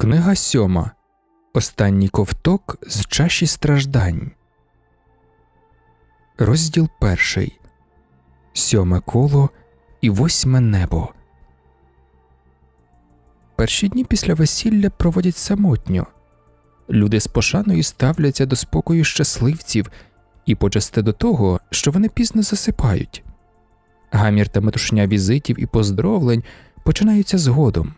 Книга сьома. Останній ковток з чаші страждань. Розділ перший. Сьоме коло і восьме небо. Перші дні після весілля проводять самотньо. Люди з пошаною ставляться до спокою щасливців і почасти до того, що вони пізно засипають. Гамір та метушня візитів і поздоровлень починаються згодом.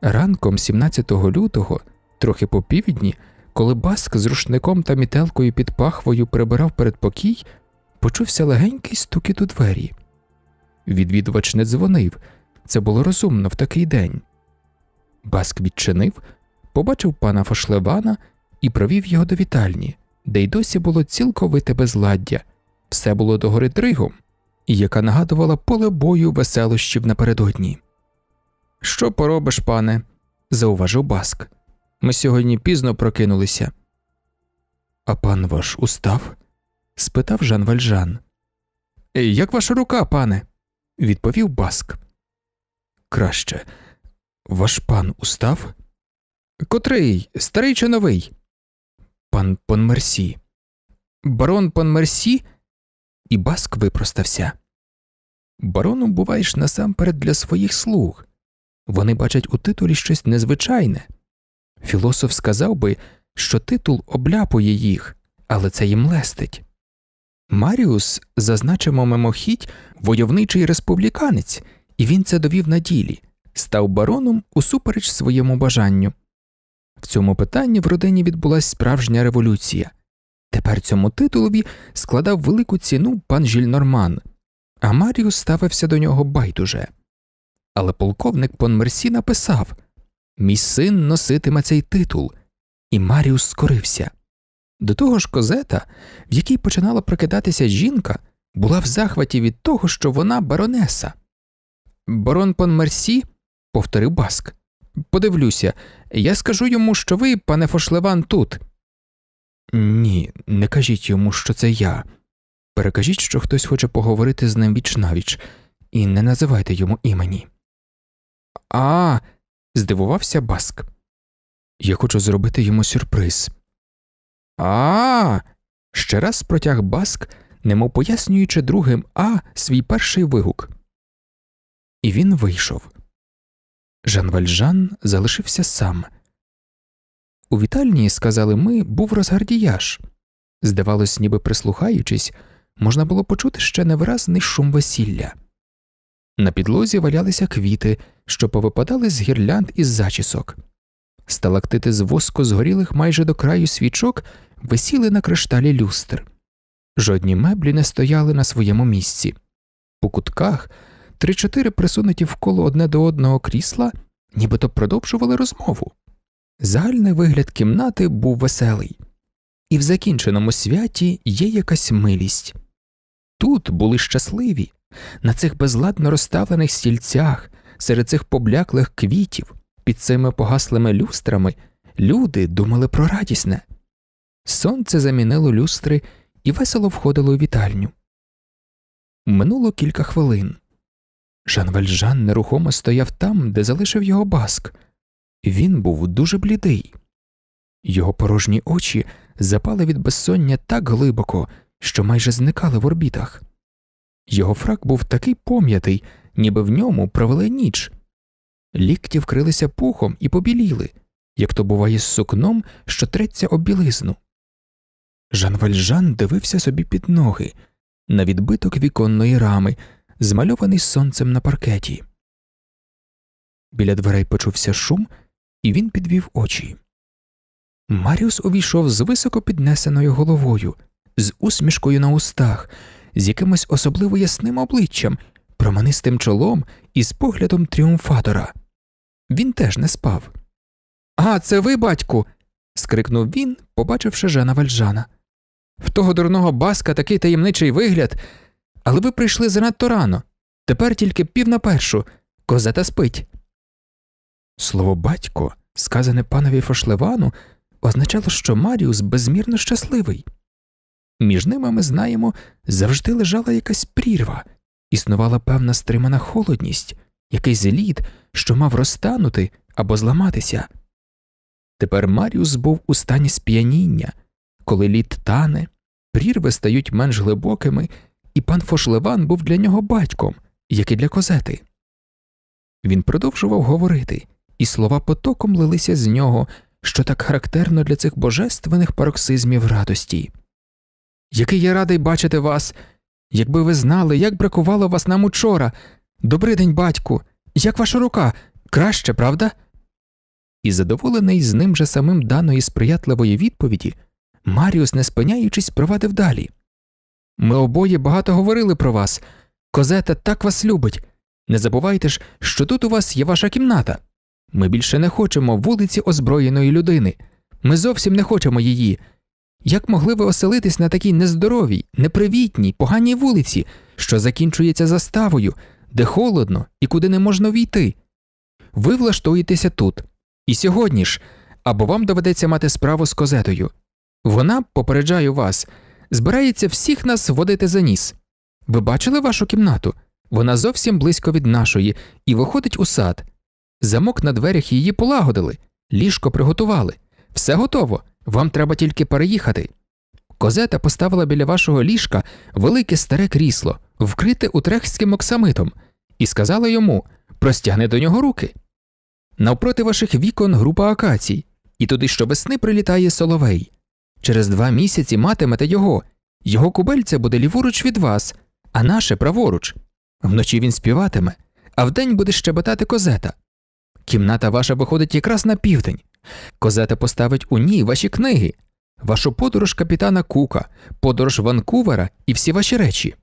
Ранком 17 лютого, трохи по півдні, коли Баск з рушником та мітелкою під пахвою прибирав передпокій, почувся легенький стукіт у двері. Відвідувач не дзвонив, це було розумно в такий день. Баск відчинив, побачив пана Фошлевана і провів його до вітальні, де й досі було цілковите безладдя, все було догори дригом, і яка нагадувала поле бою веселощів напередодні. Що поробиш, пане? зауважив Баск. Ми сьогодні пізно прокинулися. А пан ваш устав? спитав Жан Вальжан. Е, як ваша рука, пане? відповів Баск. Краще. Ваш пан устав? Котрий? Старий чи новий? Пан Понмерсі. Барон Понмерсі? І Баск випростався. Бароном буваєш насамперед для своїх слуг, вони бачать у титулі щось незвичайне. Філософ сказав би, що титул обляпує їх, але це їм лестить. Маріус, зазначимо мимохідь, войовничий республіканець, і він це довів на ділі, став бароном усупереч своєму бажанню. В цьому питанні в родині відбулася справжня революція. Тепер цьому титулові складав велику ціну пан Жільнорман, а Маріус ставився до нього байдуже але полковник Понмерсі написав Мій син носитиме цей титул, і Маріус скорився. До того ж, козета, в якій починала прокидатися жінка, була в захваті від того, що вона баронеса. Барон Понмерсі, повторив Баск, подивлюся, я скажу йому, що ви, пане Фошлеван, тут. Ні, не кажіть йому, що це я. Перекажіть, що хтось хоче поговорити з ним віч і не називайте йому імені. А, здивувався Баск. Я хочу зробити йому сюрприз. А. Ще раз протяг Баск, немов пояснюючи другим А свій перший вигук. І він вийшов. Жан Вальжан залишився сам. У вітальні, сказали ми, був розгардіяж. Здавалось, ніби прислухаючись, можна було почути ще невиразний шум весілля. На підлозі валялися квіти, що повипадали з гірлянд із зачісок. Сталактити з воску згорілих майже до краю свічок висіли на кришталі люстр. Жодні меблі не стояли на своєму місці. У кутках три-чотири присунуті вколо одне до одного крісла, нібито продовжували розмову. Загальний вигляд кімнати був веселий, і в закінченому святі є якась милість. Тут були щасливі, на цих безладно розставлених стільцях, серед цих побляклих квітів, під цими погаслими люстрами, люди думали про радісне. Сонце замінило люстри і весело входило у вітальню. Минуло кілька хвилин. Жан Вальжан нерухомо стояв там, де залишив його баск. Він був дуже блідий. Його порожні очі запали від безсоння так глибоко, що майже зникали в орбітах. Його фрак був такий пом'ятий, ніби в ньому провели ніч. Лікті вкрилися пухом і побіліли, як то буває з сукном, що треться об білизну. Жан Вальжан дивився собі під ноги на відбиток віконної рами, змальований сонцем на паркеті. Біля дверей почувся шум, і він підвів очі. Маріус увійшов з високо піднесеною головою, з усмішкою на устах з якимось особливо ясним обличчям, проманистим чолом і з поглядом тріумфатора. Він теж не спав. А, це ви, батьку. скрикнув він, побачивши Жана Вальжана. В того дурного баска такий таємничий вигляд, але ви прийшли занадто рано. Тепер тільки пів на першу. Козета спить. Слово батько, сказане панові Фошлевану, означало, що Маріус безмірно щасливий. Між ними, ми знаємо, завжди лежала якась прірва, існувала певна стримана холодність, якийсь лід, що мав розтанути або зламатися. Тепер Маріус був у стані сп'яніння, коли лід тане, прірви стають менш глибокими, і пан Фошлеван був для нього батьком, як і для козети. Він продовжував говорити, і слова потоком лилися з нього, що так характерно для цих божественних пароксизмів радості який я радий бачити вас. Якби ви знали, як бракувало вас нам учора. Добрий день, батьку. Як ваша рука? Краще, правда? І задоволений з ним же самим даної сприятливої відповіді, Маріус, не спиняючись, провадив далі. Ми обоє багато говорили про вас. Козета так вас любить. Не забувайте ж, що тут у вас є ваша кімната. Ми більше не хочемо вулиці озброєної людини. Ми зовсім не хочемо її. Як могли ви оселитись на такій нездоровій, непривітній, поганій вулиці, що закінчується заставою, де холодно і куди не можна війти? Ви влаштуєтеся тут. І сьогодні ж або вам доведеться мати справу з козетою. Вона, попереджаю вас, збирається всіх нас водити за ніс. Ви бачили вашу кімнату? Вона зовсім близько від нашої і виходить у сад. Замок на дверях її полагодили, ліжко приготували. Все готово. Вам треба тільки переїхати. Козета поставила біля вашого ліжка велике старе крісло, вкрите утрехським оксамитом, і сказала йому простягни до нього руки. Навпроти ваших вікон група акацій, і туди щовесни прилітає соловей. Через два місяці матимете його, його кубельця буде ліворуч від вас, а наше праворуч. Вночі він співатиме, а вдень буде щебетати козета. Кімната ваша виходить якраз на південь. Козета поставить у ній ваші книги, вашу подорож капітана Кука, подорож Ванкувера і всі ваші речі.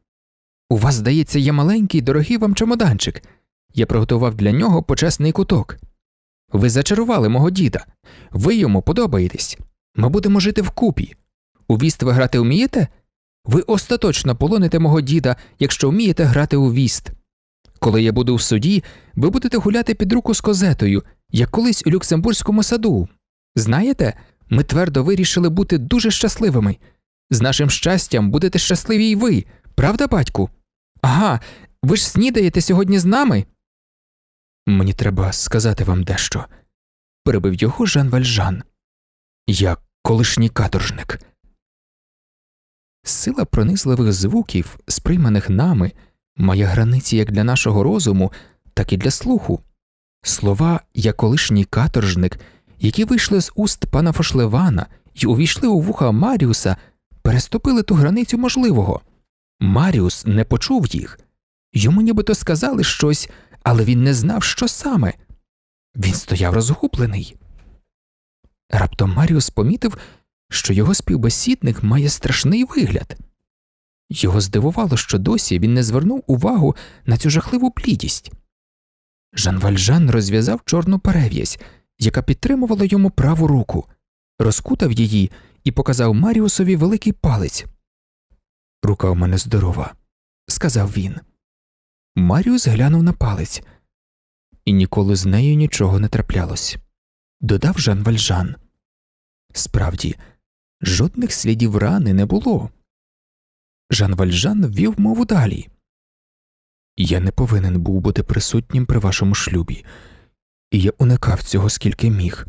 У вас, здається, є маленький дорогий вам чемоданчик. Я приготував для нього почесний куток. Ви зачарували мого діда, ви йому подобаєтесь. Ми будемо жити вкупі. У віст ви грати вмієте? Ви остаточно полоните мого діда, якщо вмієте грати у віст. Коли я буду в суді, ви будете гуляти під руку з козетою, як колись у Люксембурзькому саду. Знаєте, ми твердо вирішили бути дуже щасливими. З нашим щастям будете щасливі й ви, правда, батьку? Ага, ви ж снідаєте сьогодні з нами? Мені треба сказати вам дещо, перебив його Жан Вальжан. Я колишній каторжник. Сила пронизливих звуків, сприйманих нами, має границі як для нашого розуму, так і для слуху. Слова я колишній каторжник, які вийшли з уст пана Фошлевана і увійшли у вуха Маріуса, переступили ту границю можливого. Маріус не почув їх. Йому нібито сказали щось, але він не знав, що саме. Він стояв розгублений. Раптом Маріус помітив, що його співбесідник має страшний вигляд. Його здивувало, що досі він не звернув увагу на цю жахливу плідість. Жан Вальжан розв'язав чорну перев'язь, яка підтримувала йому праву руку, розкутав її і показав Маріусові великий палець. Рука у мене здорова, сказав він. Маріус глянув на палець, і ніколи з нею нічого не траплялось. Додав Жан Вальжан. Справді, жодних слідів рани не було. Жан Вальжан ввів мову далі. Я не повинен був бути присутнім при вашому шлюбі, і я уникав цього скільки міг.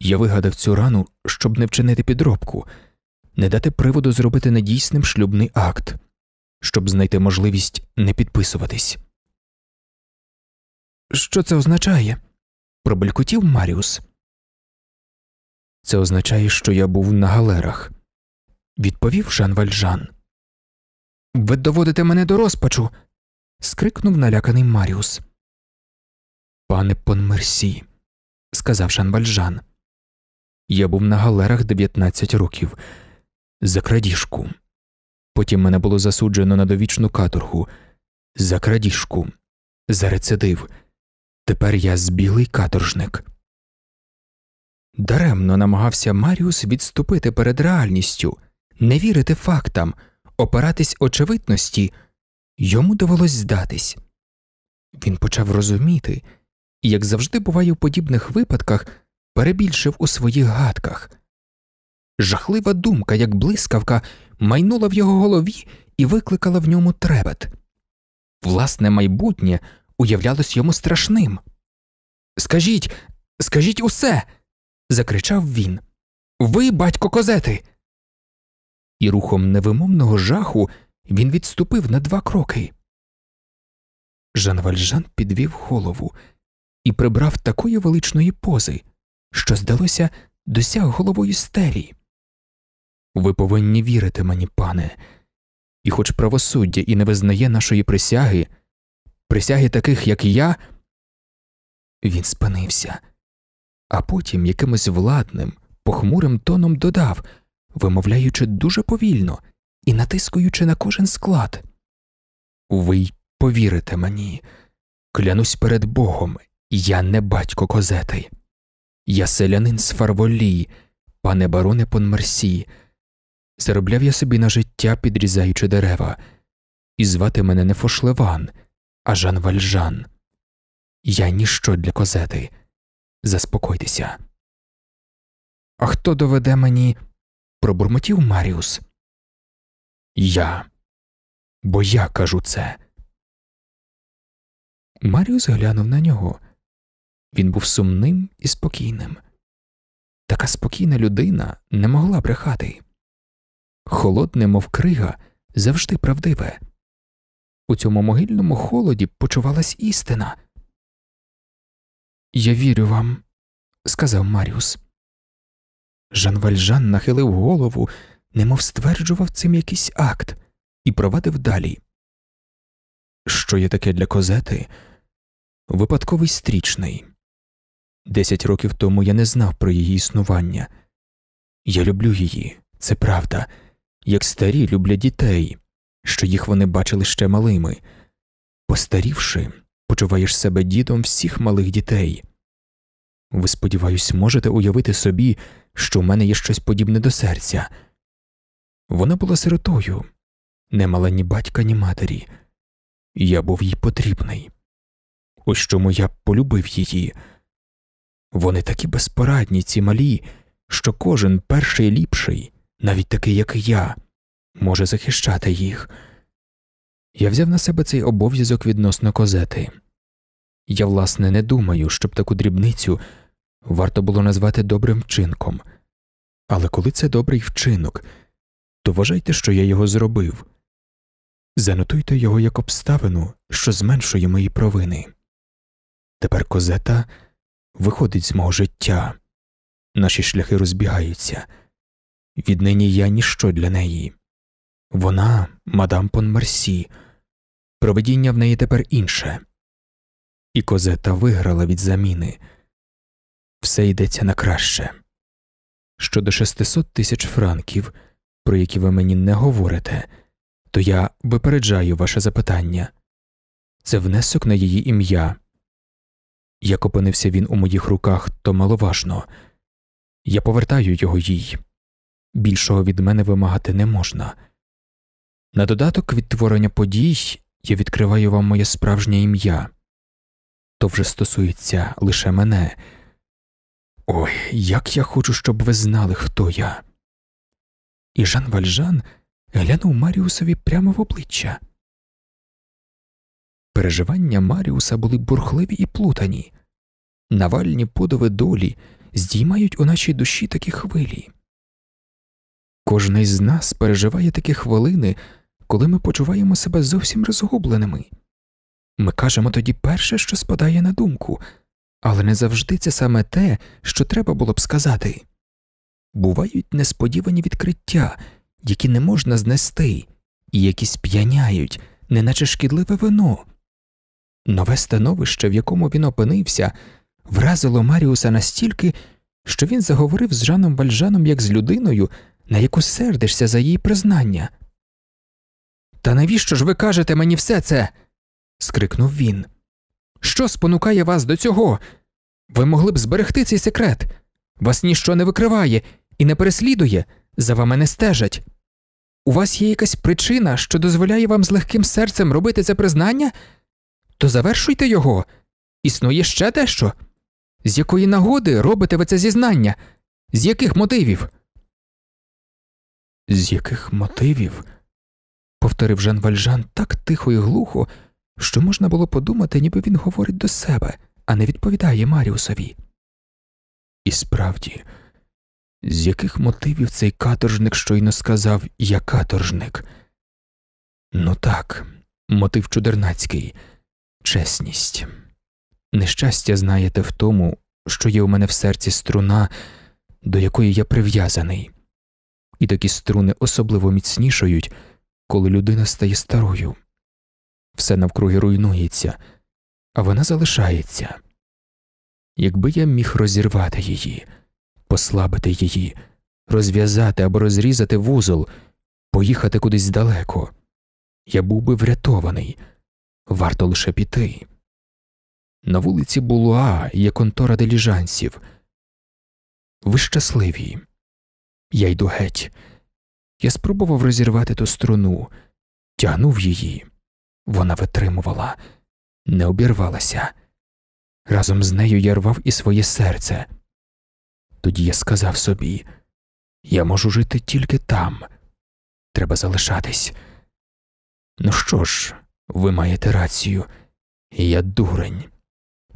Я вигадав цю рану, щоб не вчинити підробку, не дати приводу зробити надійсним шлюбний акт, щоб знайти можливість не підписуватись. Що це означає? Пробелькотів Маріус. Це означає, що я був на галерах, відповів Жан Вальжан. Ви доводите мене до розпачу скрикнув наляканий Маріус. Пане Понмерсі, сказав Шанбальжан. Я був на галерах 19 років за крадіжку. Потім мене було засуджено на довічну каторгу, за крадіжку, за рецидив. Тепер я збілий каторжник. Даремно намагався Маріус відступити перед реальністю, не вірити фактам, опиратись очевидності, Йому довелось здатись. Він почав розуміти і, як завжди буває у подібних випадках, перебільшив у своїх гадках. Жахлива думка, як блискавка, майнула в його голові і викликала в ньому требет Власне майбутнє уявлялось йому страшним. Скажіть, скажіть усе. закричав він. Ви, батько козети. І рухом невимовного жаху він відступив на два кроки. Жан Вальжан підвів голову і прибрав такої величної пози, що, здалося, досяг головою стелі. Ви повинні вірити мені, пане, і хоч правосуддя і не визнає нашої присяги, присяги таких, як я, він спинився, а потім якимось владним, похмурим тоном додав, вимовляючи дуже повільно і натискуючи на кожен склад. Ви повірите мені, клянусь перед Богом, я не батько козети, я селянин з фарволі, пане бароне Понмерсі. Заробляв я собі на життя, підрізаючи дерева, і звати мене не Фошлеван, а Жан Вальжан. Я ніщо для козети. Заспокойтеся. А хто доведе мені? пробурмотів Маріус. Я. Бо я кажу це. Маріус глянув на нього. Він був сумним і спокійним. Така спокійна людина не могла брехати. Холодне, мов крига, завжди правдиве. У цьому могильному холоді почувалась істина. Я вірю вам, сказав Маріус. Жан Вальжан нахилив голову немов стверджував цим якийсь акт і провадив далі. Що є таке для козети? Випадковий стрічний. Десять років тому я не знав про її існування. Я люблю її, це правда, як старі люблять дітей, що їх вони бачили ще малими. Постарівши, почуваєш себе дідом всіх малих дітей. Ви, сподіваюсь, можете уявити собі, що в мене є щось подібне до серця. Вона була сиротою, не мала ні батька, ні матері. Я був їй потрібний. Ось чому я полюбив її. Вони такі безпорадні, ці малі, що кожен перший ліпший, навіть такий, як я, може захищати їх. Я взяв на себе цей обов'язок відносно козети. Я, власне, не думаю, щоб таку дрібницю варто було назвати добрим вчинком. Але коли це добрий вчинок то вважайте, що я його зробив. Занотуйте його як обставину, що зменшує мої провини. Тепер козета виходить з мого життя, наші шляхи розбігаються. Віднині я ніщо для неї. Вона, мадам Пон Марсі, проведіння в неї тепер інше, і козета виграла від заміни. Все йдеться на краще. Щодо 600 тисяч франків про які ви мені не говорите, то я випереджаю ваше запитання це внесок на її ім'я. Як опинився він у моїх руках, то маловажно я повертаю його їй. Більшого від мене вимагати не можна. На додаток від творення подій я відкриваю вам моє справжнє ім'я то вже стосується лише мене. Ой, як я хочу, щоб ви знали, хто я і Жан Вальжан глянув Маріусові прямо в обличчя. Переживання Маріуса були бурхливі і плутані, навальні подови долі здіймають у нашій душі такі хвилі. Кожний з нас переживає такі хвилини, коли ми почуваємо себе зовсім розгубленими. Ми кажемо тоді перше, що спадає на думку, але не завжди це саме те, що треба було б сказати бувають несподівані відкриття, які не можна знести, і які сп'яняють, неначе шкідливе вино. Нове становище, в якому він опинився, вразило Маріуса настільки, що він заговорив з Жаном Вальжаном як з людиною, на яку сердишся за її признання. Та навіщо ж ви кажете мені все це? скрикнув він. Що спонукає вас до цього? Ви могли б зберегти цей секрет. Вас ніщо не викриває, і не переслідує, за вами не стежать. У вас є якась причина, що дозволяє вам з легким серцем робити це признання? То завершуйте його. Існує ще дещо. З якої нагоди робите ви це зізнання? З яких мотивів? З яких мотивів? повторив Жан Вальжан так тихо і глухо, що можна було подумати, ніби він говорить до себе, а не відповідає Маріусові. І справді. З яких мотивів цей каторжник щойно сказав Я каторжник? Ну так, мотив чудернацький, чесність. Нещастя, знаєте, в тому, що є у мене в серці струна, до якої я прив'язаний, і такі струни особливо міцнішають, коли людина стає старою. Все навкруги руйнується, а вона залишається. Якби я міг розірвати її послабити її, розв'язати або розрізати вузол, поїхати кудись далеко. Я був би врятований, варто лише піти. На вулиці Булуа є контора деліжансів. Ви щасливі. Я йду геть. Я спробував розірвати ту струну, тягнув її. Вона витримувала, не обірвалася. Разом з нею я рвав і своє серце. Тоді я сказав собі я можу жити тільки там, треба залишатись. Ну що ж, ви маєте рацію, я дурень.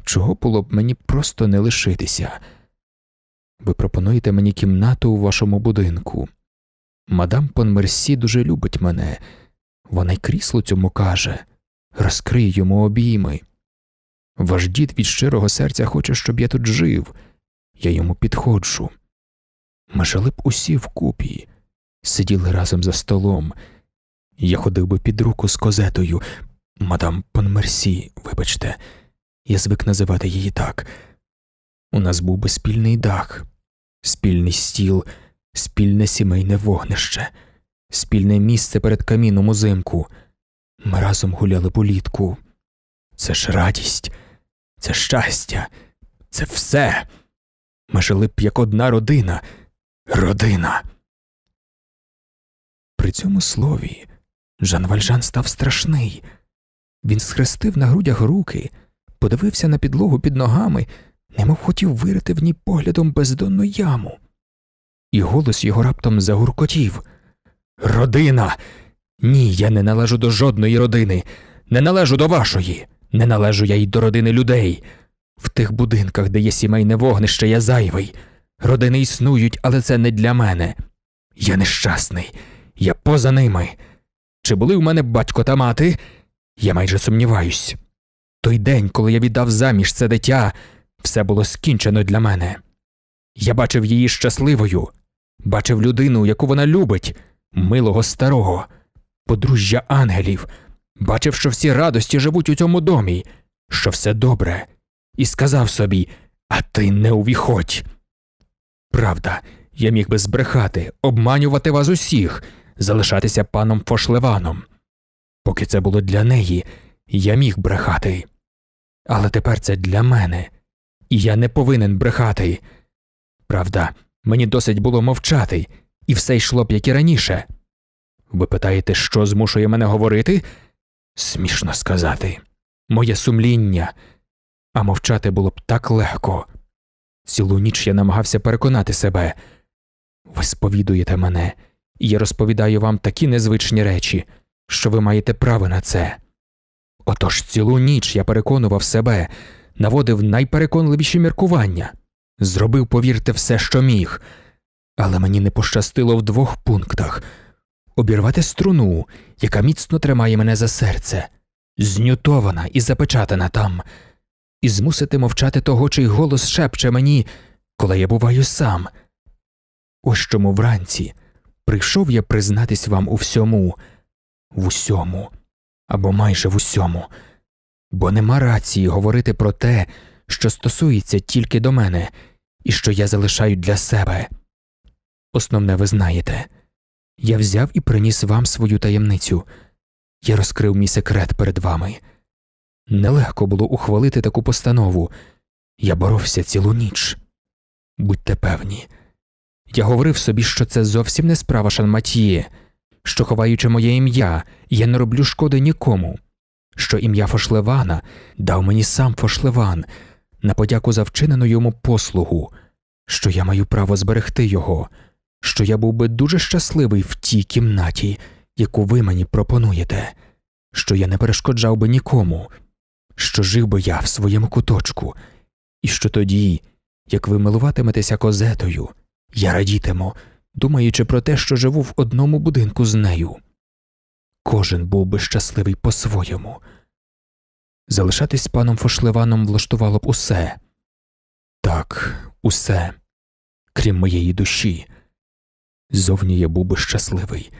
Чого було б мені просто не лишитися? Ви пропонуєте мені кімнату у вашому будинку. Мадам Понмерсі дуже любить мене, вона й крісло цьому каже розкрий йому обійми. Ваш дід від щирого серця хоче, щоб я тут жив я йому підходжу. Ми жили б усі вкупі, сиділи разом за столом. Я ходив би під руку з козетою, мадам Понмерсі, вибачте, я звик називати її так. У нас був би спільний дах, спільний стіл, спільне сімейне вогнище, спільне місце перед каміном узимку. Ми разом гуляли політку. Це ж радість, це щастя, це все. Ми жили б як одна родина, родина. При цьому слові Жан Вальжан став страшний. Він схрестив на грудях руки, подивився на підлогу під ногами, немов хотів вирити в ній поглядом бездонну яму, і голос його раптом загуркотів Родина. Ні, я не належу до жодної родини, не належу до вашої, не належу я й до родини людей. В тих будинках, де є сімейне вогнище, я зайвий. Родини існують, але це не для мене. Я нещасний, я поза ними. Чи були в мене батько та мати? Я майже сумніваюсь. Той день, коли я віддав заміж це дитя, все було скінчено для мене. Я бачив її щасливою, бачив людину, яку вона любить, милого старого, подружжя ангелів, бачив, що всі радості живуть у цьому домі, що все добре і сказав собі А ти не увіходь. Правда, я міг би збрехати, обманювати вас усіх, залишатися паном Фошлеваном. Поки це було для неї, я міг брехати. Але тепер це для мене, і я не повинен брехати. Правда, мені досить було мовчати, і все йшло б як і раніше. Ви питаєте, що змушує мене говорити? Смішно сказати. Моє сумління, а мовчати було б так легко. Цілу ніч я намагався переконати себе ви сповідуєте мене, і я розповідаю вам такі незвичні речі, що ви маєте право на це. Отож цілу ніч я переконував себе, наводив найпереконливіші міркування, зробив, повірте, все, що міг, але мені не пощастило в двох пунктах обірвати струну, яка міцно тримає мене за серце, знютована і запечатана там і змусити мовчати того, чий голос шепче мені, коли я буваю сам. Ось чому вранці прийшов я признатись вам у всьому, в усьому або майже в усьому, бо нема рації говорити про те, що стосується тільки до мене і що я залишаю для себе. Основне, ви знаєте, я взяв і приніс вам свою таємницю, я розкрив мій секрет перед вами. Нелегко було ухвалити таку постанову. Я боровся цілу ніч. Будьте певні. Я говорив собі, що це зовсім не справа Шанматьє, що, ховаючи моє ім'я, я не роблю шкоди нікому, що ім'я Фошлевана дав мені сам Фошлеван на подяку за вчинену йому послугу, що я маю право зберегти його, що я був би дуже щасливий в тій кімнаті, яку ви мені пропонуєте, що я не перешкоджав би нікому що жив би я в своєму куточку, і що тоді, як ви милуватиметеся козетою, я радітиму, думаючи про те, що живу в одному будинку з нею. Кожен був би щасливий по-своєму. Залишатись з паном Фошливаном влаштувало б усе так, усе, крім моєї душі. Зовні я був би щасливий,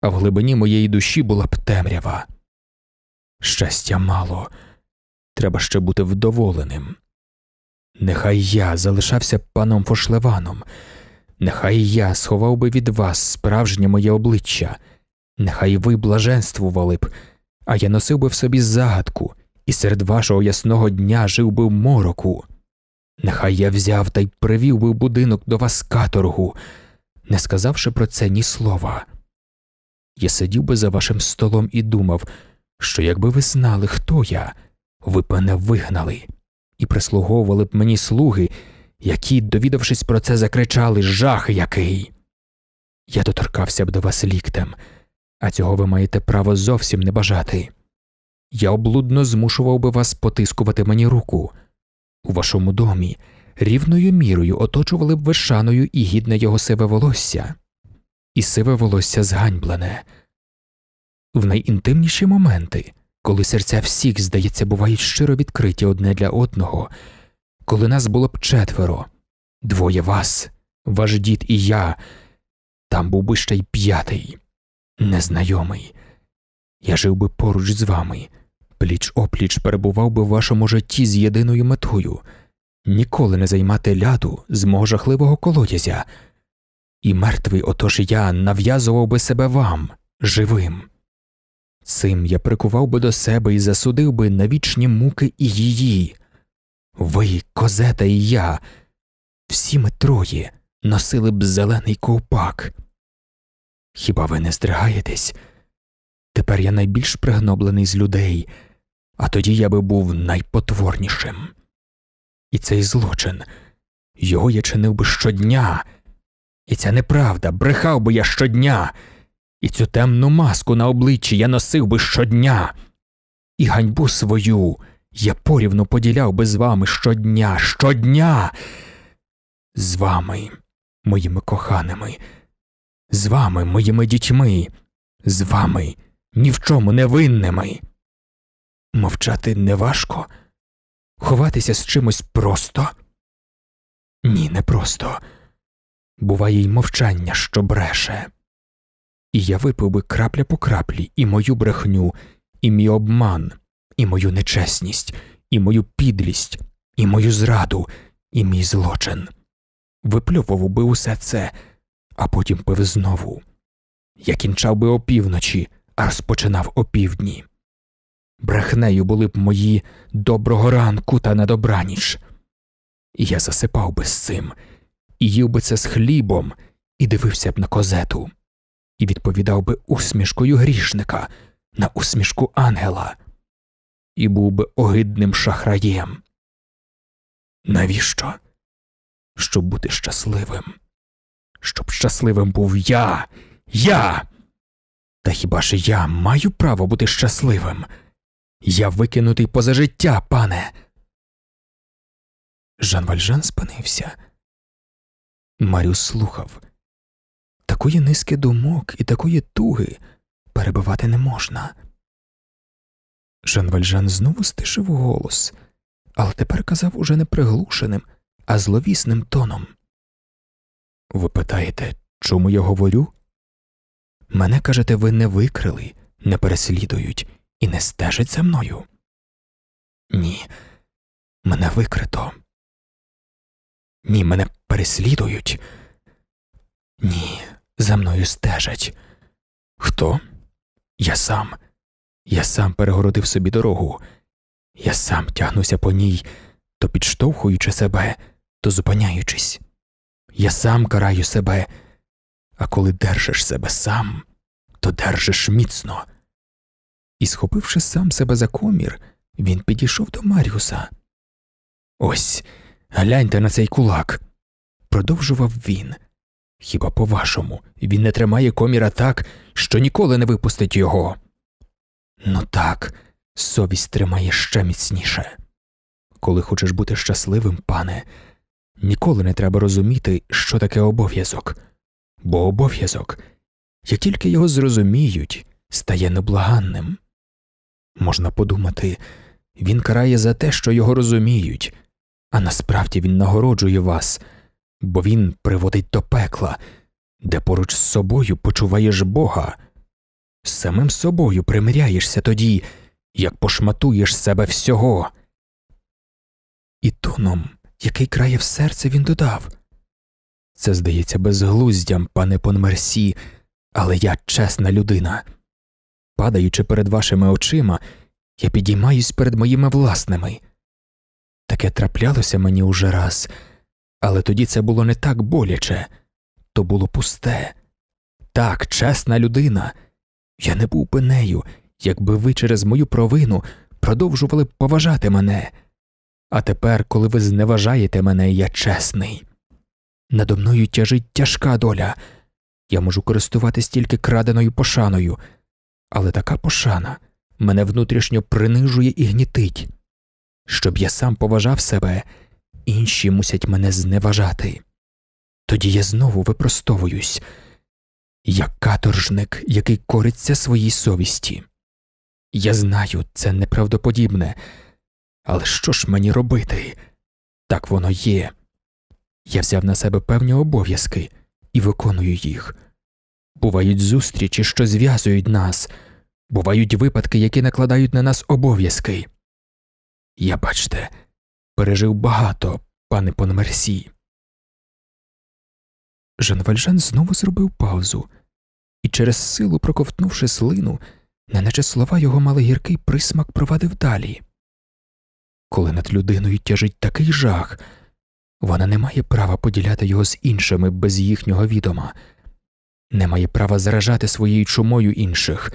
а в глибині моєї душі була б темрява. Щастя мало треба ще бути вдоволеним. Нехай я залишався паном Фошлеваном, нехай я сховав би від вас справжнє моє обличчя, нехай ви блаженствували б, а я носив би в собі загадку, і серед вашого ясного дня жив би в мороку. Нехай я взяв та й привів би в будинок до вас каторгу, не сказавши про це ні слова. Я сидів би за вашим столом і думав, що якби ви знали, хто я, ви б мене вигнали і прислуговували б мені слуги, які, довідавшись про це, закричали жах який. Я доторкався б до вас ліктем, а цього ви маєте право зовсім не бажати. Я облудно змушував би вас потискувати мені руку. У вашому домі рівною мірою оточували б вишаною і гідне його сиве волосся, і сиве волосся зганьблене. В найінтимніші моменти коли серця всіх, здається, бувають щиро відкриті одне для одного, коли нас було б четверо, двоє вас, ваш дід і я, там був би ще й п'ятий, незнайомий. Я жив би поруч з вами, пліч опліч перебував би в вашому житті з єдиною метою ніколи не займати ляду з мого жахливого колодязя, і мертвий, отож я нав'язував би себе вам, живим. Цим я прикував би до себе і засудив би на вічні муки і її. Ви, козета і я, всі ми троє носили б зелений ковпак. Хіба ви не здригаєтесь? Тепер я найбільш пригноблений з людей, а тоді я би був найпотворнішим. І цей злочин його я чинив би щодня, і ця неправда брехав би я щодня. І цю темну маску на обличчі я носив би щодня. І ганьбу свою я порівну поділяв би з вами щодня, щодня. З вами, моїми коханими, з вами, моїми дітьми, з вами ні в чому не винними. Мовчати неважко, ховатися з чимось просто. Ні, не просто. Буває й мовчання, що бреше. І я випив би крапля по краплі і мою брехню, і мій обман, і мою нечесність, і мою підлість, і мою зраду, і мій злочин. Випльовував би усе це, а потім пив знову. Я кінчав би опівночі, а розпочинав опівдні. Брехнею були б мої доброго ранку та недобраніч. І я засипав би з цим, і їв би це з хлібом, і дивився б на козету і відповідав би усмішкою грішника на усмішку ангела, і був би огидним шахраєм. Навіщо? Щоб бути щасливим, щоб щасливим був я, я. Та хіба ж я маю право бути щасливим? Я викинутий поза життя, пане. Жан Вальжан спинився. Марю слухав, такої низки думок і такої туги перебивати не можна. Жан Вальжан знову стишив голос, але тепер казав уже не приглушеним, а зловісним тоном. Ви питаєте, чому я говорю? Мене кажете, ви не викрили, не переслідують і не стежать за мною? Ні, мене викрито. Ні, мене переслідують. Ні, за мною стежать. Хто? Я сам. Я сам перегородив собі дорогу. Я сам тягнуся по ній, то підштовхуючи себе, то зупиняючись. Я сам караю себе, а коли держиш себе сам, то держиш міцно. І, схопивши сам себе за комір, він підійшов до Маріуса. Ось гляньте на цей кулак, продовжував він. Хіба по вашому, він не тримає коміра так, що ніколи не випустить його? Ну так, совість тримає ще міцніше. Коли хочеш бути щасливим, пане, ніколи не треба розуміти, що таке обов'язок, бо обов'язок, як тільки його зрозуміють, стає неблаганним. Можна подумати, він карає за те, що його розуміють, а насправді він нагороджує вас бо він приводить до пекла, де поруч з собою почуваєш Бога, самим собою примиряєшся тоді, як пошматуєш себе всього. І тоном, який крає в серце, він додав це здається безглуздям, пане Понмерсі, але я чесна людина. Падаючи перед вашими очима, я підіймаюсь перед моїми власними. Таке траплялося мені уже раз. Але тоді це було не так боляче, то було пусте. Так, чесна людина. Я не був би нею, якби ви через мою провину продовжували поважати мене. А тепер, коли ви зневажаєте мене, я чесний. Надо мною тяжить тяжка доля. Я можу користуватись тільки краденою пошаною, але така пошана мене внутрішньо принижує і гнітить. Щоб я сам поважав себе, інші мусять мене зневажати. Тоді я знову випростовуюсь, як каторжник, який кориться своїй совісті. Я знаю, це неправдоподібне, але що ж мені робити? Так воно є. Я взяв на себе певні обов'язки і виконую їх. Бувають зустрічі, що зв'язують нас, бувають випадки, які накладають на нас обов'язки. Я бачте пережив багато, пане Понмерсі. Жан Вальжан знову зробив паузу і, через силу проковтнувши слину, неначе слова його мали гіркий присмак провадив далі. Коли над людиною тяжить такий жах, вона не має права поділяти його з іншими без їхнього відома, не має права заражати своєю чумою інших,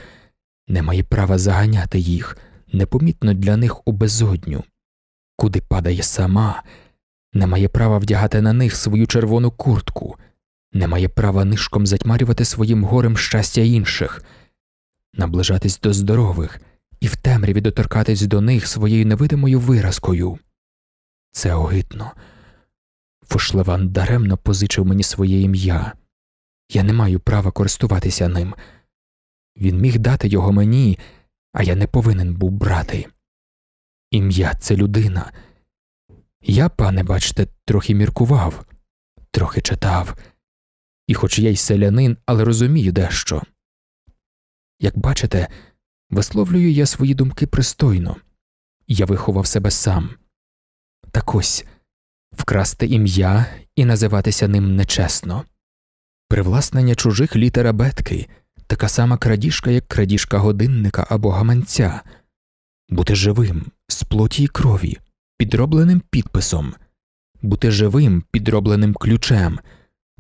не має права заганяти їх непомітно для них у безодню куди падає сама, не має права вдягати на них свою червону куртку, не має права нишком затьмарювати своїм горем щастя інших, наближатись до здорових і в темряві доторкатись до них своєю невидимою виразкою. Це огидно. фушлеван даремно позичив мені своє ім'я. Я не маю права користуватися ним. Він міг дати його мені, а я не повинен був брати. Ім'я це людина. Я, пане, бачте, трохи міркував, трохи читав, і, хоч я й селянин, але розумію дещо. Як бачите, висловлюю я свої думки пристойно, я виховав себе сам. Так ось вкрасти ім'я і називатися ним нечесно. Привласнення чужих бетки, така сама крадіжка, як крадіжка годинника або гаманця бути живим з плоті й крові, підробленим підписом, бути живим підробленим ключем,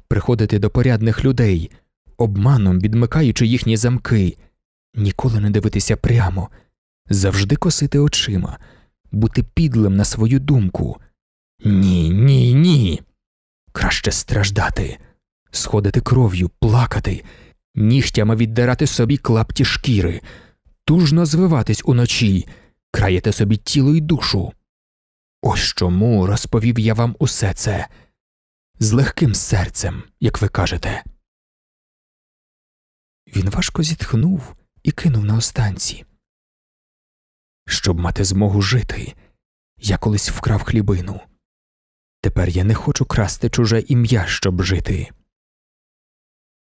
приходити до порядних людей, обманом відмикаючи їхні замки, ніколи не дивитися прямо, завжди косити очима, бути підлим на свою думку. Ні, ні, ні. Краще страждати, сходити кров'ю, плакати, нігтями віддирати собі клапті шкіри тужно звиватись уночі, краєте собі тіло й душу. Ось чому розповів я вам усе це з легким серцем, як ви кажете. Він важко зітхнув і кинув на останці. Щоб мати змогу жити, я колись вкрав хлібину. Тепер я не хочу красти чуже ім'я, щоб жити.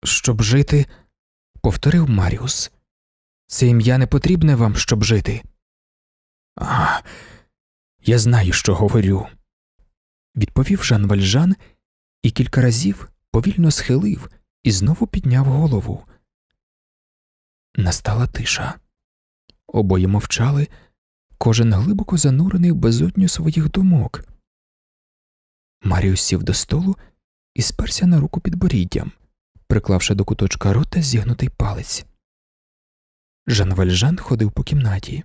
Щоб жити, повторив Маріус. Це ім'я не потрібне вам, щоб жити. «Ах, Я знаю, що говорю, відповів Жан Вальжан і кілька разів повільно схилив і знову підняв голову. Настала тиша. Обоє мовчали, кожен глибоко занурений в безодню своїх думок. Маріус сів до столу і сперся на руку підборіддям, приклавши до куточка рота зігнутий палець. Жан Вальжан ходив по кімнаті.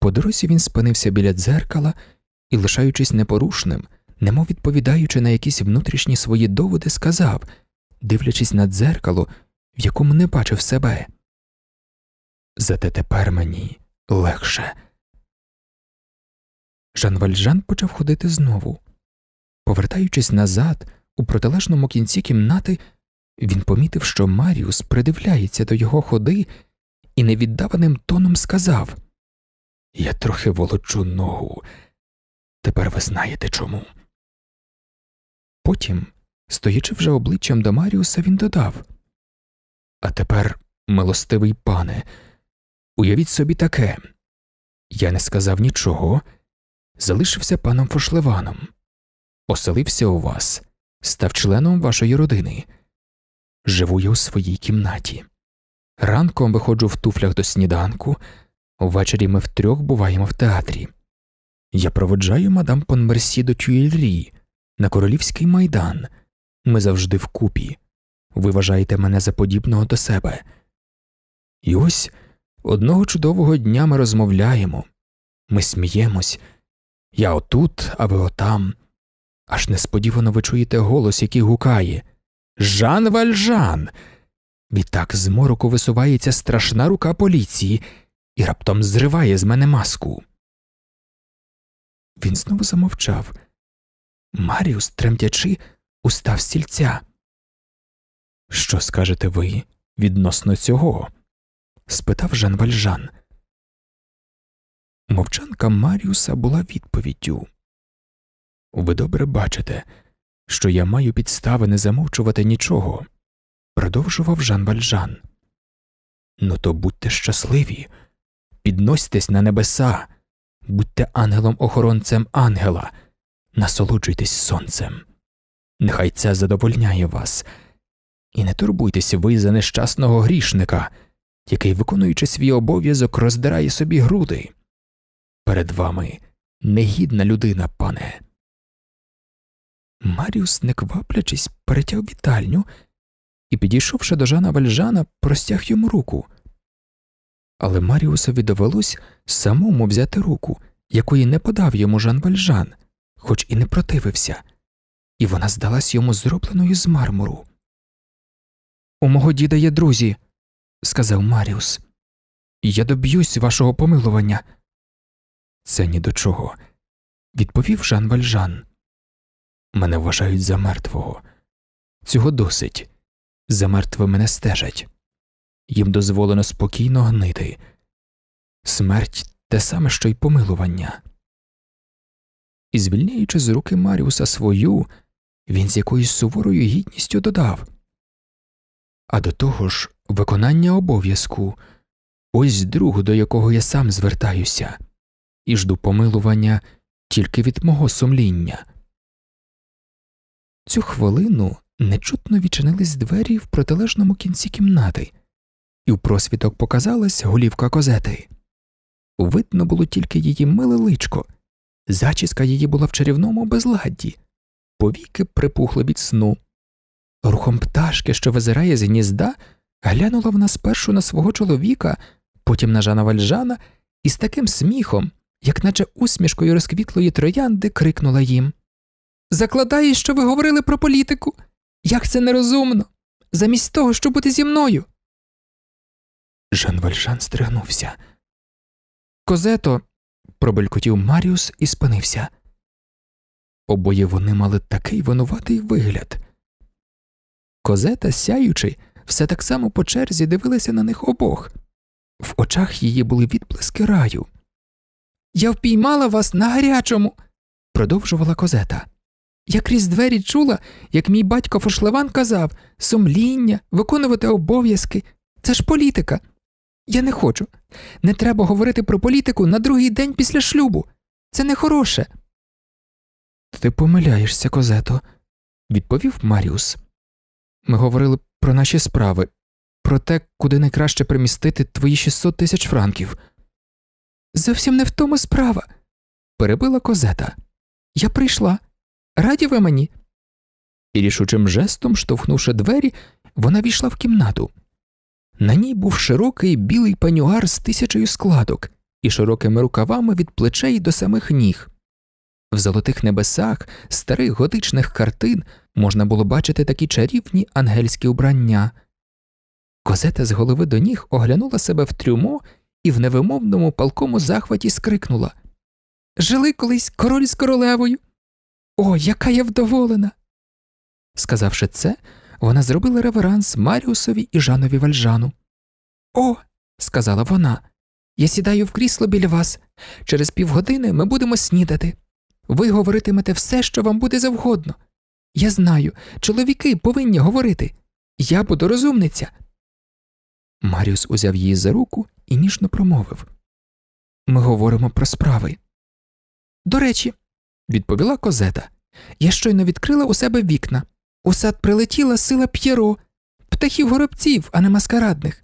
По дорозі він спинився біля дзеркала і, лишаючись непорушним, немов відповідаючи на якісь внутрішні свої доводи, сказав, дивлячись на дзеркало, в якому не бачив себе. Зате тепер мені легше. Жан Вальжан почав ходити знову. Повертаючись назад, у протилежному кінці кімнати, він помітив, що Маріус придивляється до його ходи і невіддаваним тоном сказав Я трохи волочу ногу. Тепер ви знаєте чому. Потім, стоячи вже обличчям до Маріуса, він додав А тепер, милостивий пане, уявіть собі таке. Я не сказав нічого, залишився паном Фошлеваном, оселився у вас, став членом вашої родини. Живу я у своїй кімнаті. Ранком виходжу в туфлях до сніданку, увечері ми втрьох буваємо в театрі. Я проводжаю мадам Понмерсі до Тюєльрі, на королівський майдан. Ми завжди вкупі. Ви вважаєте мене за подібного до себе. І ось одного чудового дня ми розмовляємо, ми сміємось. Я отут, а ви отам. Аж несподівано ви чуєте голос, який гукає Жан Вальжан. Відтак з мороку висувається страшна рука поліції і раптом зриває з мене маску. Він знову замовчав. Маріус, тремтячи, устав стільця. Що скажете ви відносно цього? спитав Жан Вальжан. Мовчанка Маріуса була відповіддю. Ви добре бачите, що я маю підстави не замовчувати нічого продовжував Жан Бальжан. Ну, то будьте щасливі, підносьтесь на небеса, будьте ангелом-охоронцем ангела, насолоджуйтесь сонцем. Нехай це задовольняє вас, і не турбуйтесь ви за нещасного грішника, який, виконуючи свій обов'язок, роздирає собі груди. Перед вами негідна людина, пане. Маріус, не кваплячись, перетяг вітальню і, підійшовши до Жана Вальжана, простяг йому руку. Але Маріусові довелось самому взяти руку, якої не подав йому Жан Вальжан, хоч і не противився, і вона здалась йому зробленою з мармуру. У мого діда є друзі, сказав Маріус, я доб'юсь вашого помилування. Це ні до чого, відповів Жан Вальжан. Мене вважають за мертвого. Цього досить за мертвими не стежать, їм дозволено спокійно гнити, смерть те саме, що й помилування. І звільняючи з руки Маріуса свою, він з якоюсь суворою гідністю додав А до того ж, виконання обов'язку ось друг, до якого я сам звертаюся, і жду помилування тільки від мого сумління. Цю хвилину нечутно відчинились двері в протилежному кінці кімнати, і в просвіток показалась голівка козети. Видно було тільки її миле личко, зачіска її була в чарівному безладді, повіки припухли від сну. Рухом пташки, що визирає з гнізда, глянула вона спершу на свого чоловіка, потім на Жана Вальжана, і з таким сміхом, як наче усмішкою розквітлої троянди, крикнула їм Закладає, що ви говорили про політику. Як це нерозумно, замість того, щоб бути зі мною. Жан Вальшан стригнувся. Козето, пробелькотів Маріус і спинився. Обоє вони мали такий винуватий вигляд. Козета, сяючи, все так само по черзі дивилася на них обох. В очах її були відблиски раю. Я впіймала вас на гарячому, продовжувала козета. Я крізь двері чула, як мій батько Фошливан казав сумління, виконувати обов'язки. Це ж політика. Я не хочу. Не треба говорити про політику на другий день після шлюбу. Це не хороше. Ти помиляєшся, Козето, відповів Маріус. Ми говорили про наші справи, про те, куди найкраще примістити твої 600 тисяч франків. Зовсім не в тому справа, перебила козета. Я прийшла. Раді ви мені? І рішучим жестом, штовхнувши двері, вона війшла в кімнату. На ній був широкий білий панюар з тисячею складок і широкими рукавами від плечей до самих ніг. В золотих небесах старих готичних картин можна було бачити такі чарівні ангельські убрання. Козета з голови до ніг оглянула себе в трюмо і в невимовному палкому захваті скрикнула Жили колись король з королевою. О, яка я вдоволена! Сказавши це, вона зробила реверанс Маріусові і Жанові Вальжану. О, сказала вона, я сідаю в крісло біля вас. Через півгодини ми будемо снідати. Ви говоритимете все, що вам буде завгодно. Я знаю, чоловіки повинні говорити. Я буду розумниця. Маріус узяв її за руку і ніжно промовив Ми говоримо про справи. До речі, відповіла козета. Я щойно відкрила у себе вікна. У сад прилетіла сила п'єро, птахів горобців, а не маскарадних.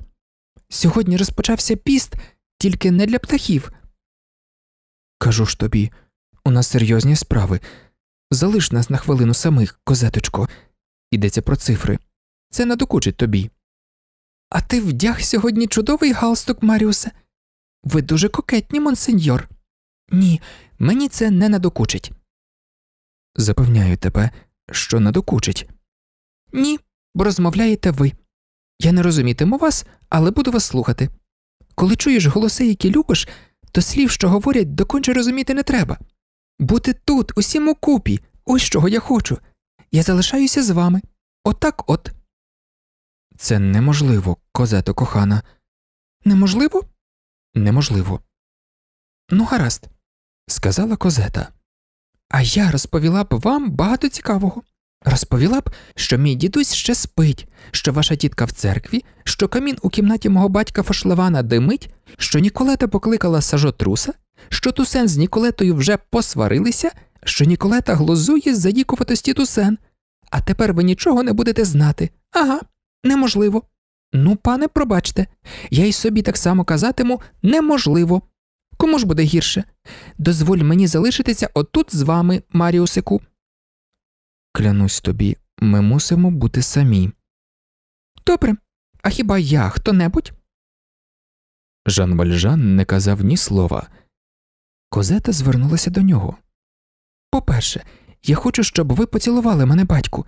Сьогодні розпочався піст, тільки не для птахів. Кажу ж тобі, у нас серйозні справи. Залиш нас на хвилину самих, козеточко, Ідеться про цифри. Це надокучить тобі. А ти вдяг сьогодні чудовий галстук, Маріусе. Ви дуже кокетні, монсеньор. Ні, Мені це не надокучить. Запевняю тебе, що надокучить. Ні, бо розмовляєте ви. Я не розумітиму вас, але буду вас слухати. Коли чуєш голоси, які любиш, то слів, що говорять, доконче розуміти не треба. Бути тут, усім у купі, ось чого я хочу. Я залишаюся з вами. Отак от, от. Це неможливо, козето кохана. Неможливо? Неможливо. Ну, гаразд сказала козета. А я розповіла б вам багато цікавого. Розповіла б, що мій дідусь ще спить, що ваша тітка в церкві, що камін у кімнаті мого батька Фошлевана димить, що Ніколета покликала сажотруса, що Тусен з Ніколетою вже посварилися, що Ніколета глузує з задікуватості Тусен. А тепер ви нічого не будете знати. Ага, неможливо. Ну, пане, пробачте, я й собі так само казатиму неможливо. Кому ж буде гірше? Дозволь мені залишитися отут з вами, Маріусику. Клянусь тобі, ми мусимо бути самі. Добре, а хіба я хто небудь? Жан Вальжан не казав ні слова. Козета звернулася до нього. По перше, я хочу, щоб ви поцілували мене, батьку.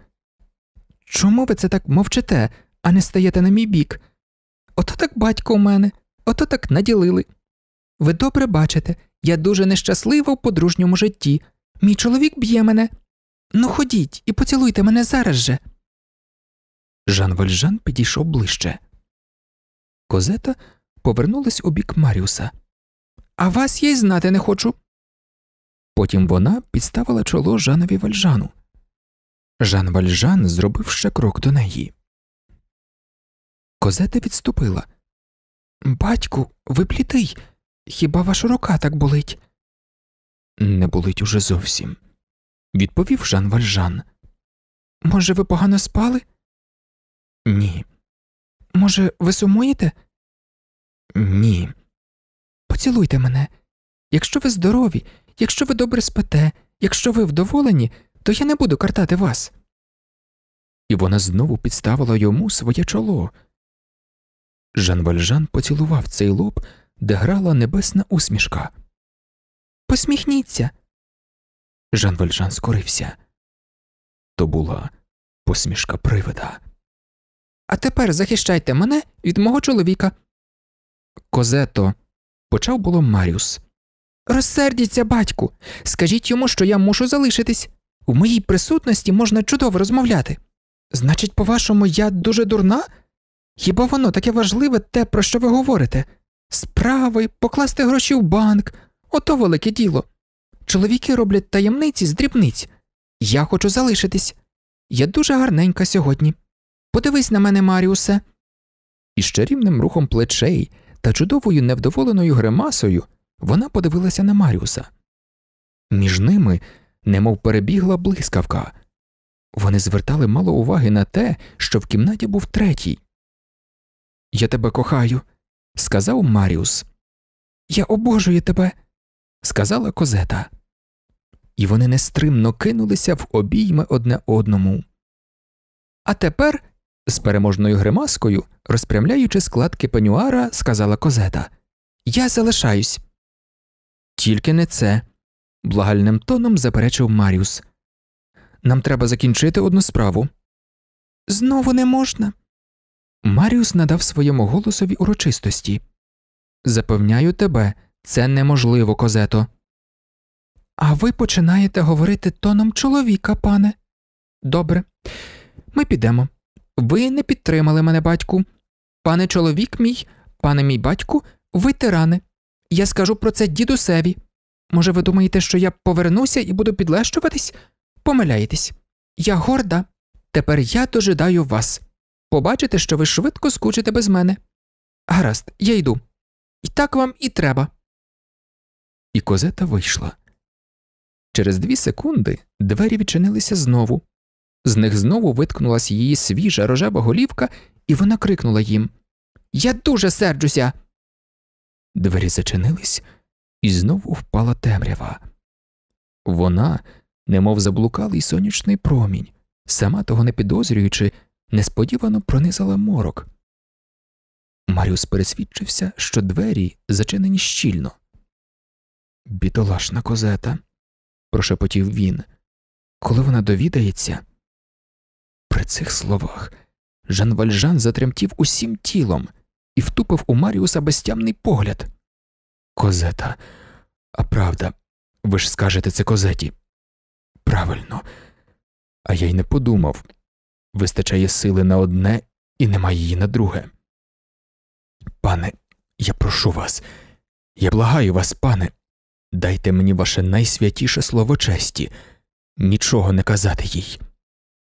Чому ви це так мовчите, а не стаєте на мій бік? Ото так батько у мене, ото так наділили. Ви добре бачите, я дуже нещаслива в подружньому житті. Мій чоловік б'є мене. Ну, ходіть і поцілуйте мене зараз же. Жан Вальжан підійшов ближче. Козета повернулась у бік Маріуса. А вас я й знати не хочу. Потім вона підставила чоло Жанові Вальжану. Жан Вальжан зробив ще крок до неї. Козета відступила. Батьку, виплітий. Хіба ваша рука так болить? Не болить уже зовсім, відповів Жан Вальжан. Може, ви погано спали? Ні. Може, ви сумуєте? Ні. Поцілуйте мене. Якщо ви здорові, якщо ви добре спите, якщо ви вдоволені, то я не буду картати вас. І вона знову підставила йому своє чоло. Жан Вальжан поцілував цей лоб, де грала небесна усмішка. Посміхніться. Жан Вальжан скорився. То була посмішка привида. А тепер захищайте мене від мого чоловіка. Козето, почав було Маріус. Розсердіться, батьку, скажіть йому, що я мушу залишитись. У моїй присутності можна чудово розмовляти. Значить, по вашому, я дуже дурна? Хіба воно таке важливе те, про що ви говорите? справи, покласти гроші в банк ото велике діло. Чоловіки роблять таємниці з дрібниць. Я хочу залишитись. Я дуже гарненька сьогодні. Подивись на мене, Маріусе. І з чарівним рухом плечей та чудовою невдоволеною гримасою вона подивилася на Маріуса. Між ними немов перебігла блискавка. Вони звертали мало уваги на те, що в кімнаті був третій. Я тебе кохаю, сказав Маріус. Я обожую тебе, сказала козета. І вони нестримно кинулися в обійми одне одному. А тепер, з переможною гримаскою, розпрямляючи складки пенюара, сказала козета. Я залишаюсь. Тільки не це, благальним тоном заперечив Маріус. Нам треба закінчити одну справу. Знову не можна, Маріус надав своєму голосові урочистості Запевняю тебе, це неможливо, козето. А ви починаєте говорити тоном чоловіка, пане. Добре, ми підемо. Ви не підтримали мене, батьку. Пане чоловік мій, пане мій батьку, ви тирани. Я скажу про це дідусеві. Може, ви думаєте, що я повернуся і буду підлещуватись? Помиляєтесь. Я горда, тепер я дожидаю вас. Побачите, що ви швидко скучите без мене. Гаразд, я йду. І так вам і треба. І козета вийшла. Через дві секунди двері відчинилися знову. З них знову виткнулася її свіжа рожева голівка, і вона крикнула їм Я дуже серджуся. Двері зачинились, і знову впала темрява. Вона, немов заблукалий сонячний промінь, сама того не підозрюючи, несподівано пронизала морок. Маріус пересвідчився, що двері зачинені щільно. Бідолашна козета, прошепотів він, коли вона довідається. При цих словах Жан Вальжан затремтів усім тілом і втупив у Маріуса безтямний погляд. Козета, а правда, ви ж скажете це козеті. Правильно, а я й не подумав вистачає сили на одне і немає її на друге. Пане, я прошу вас, я благаю вас, пане, дайте мені ваше найсвятіше слово честі, нічого не казати їй.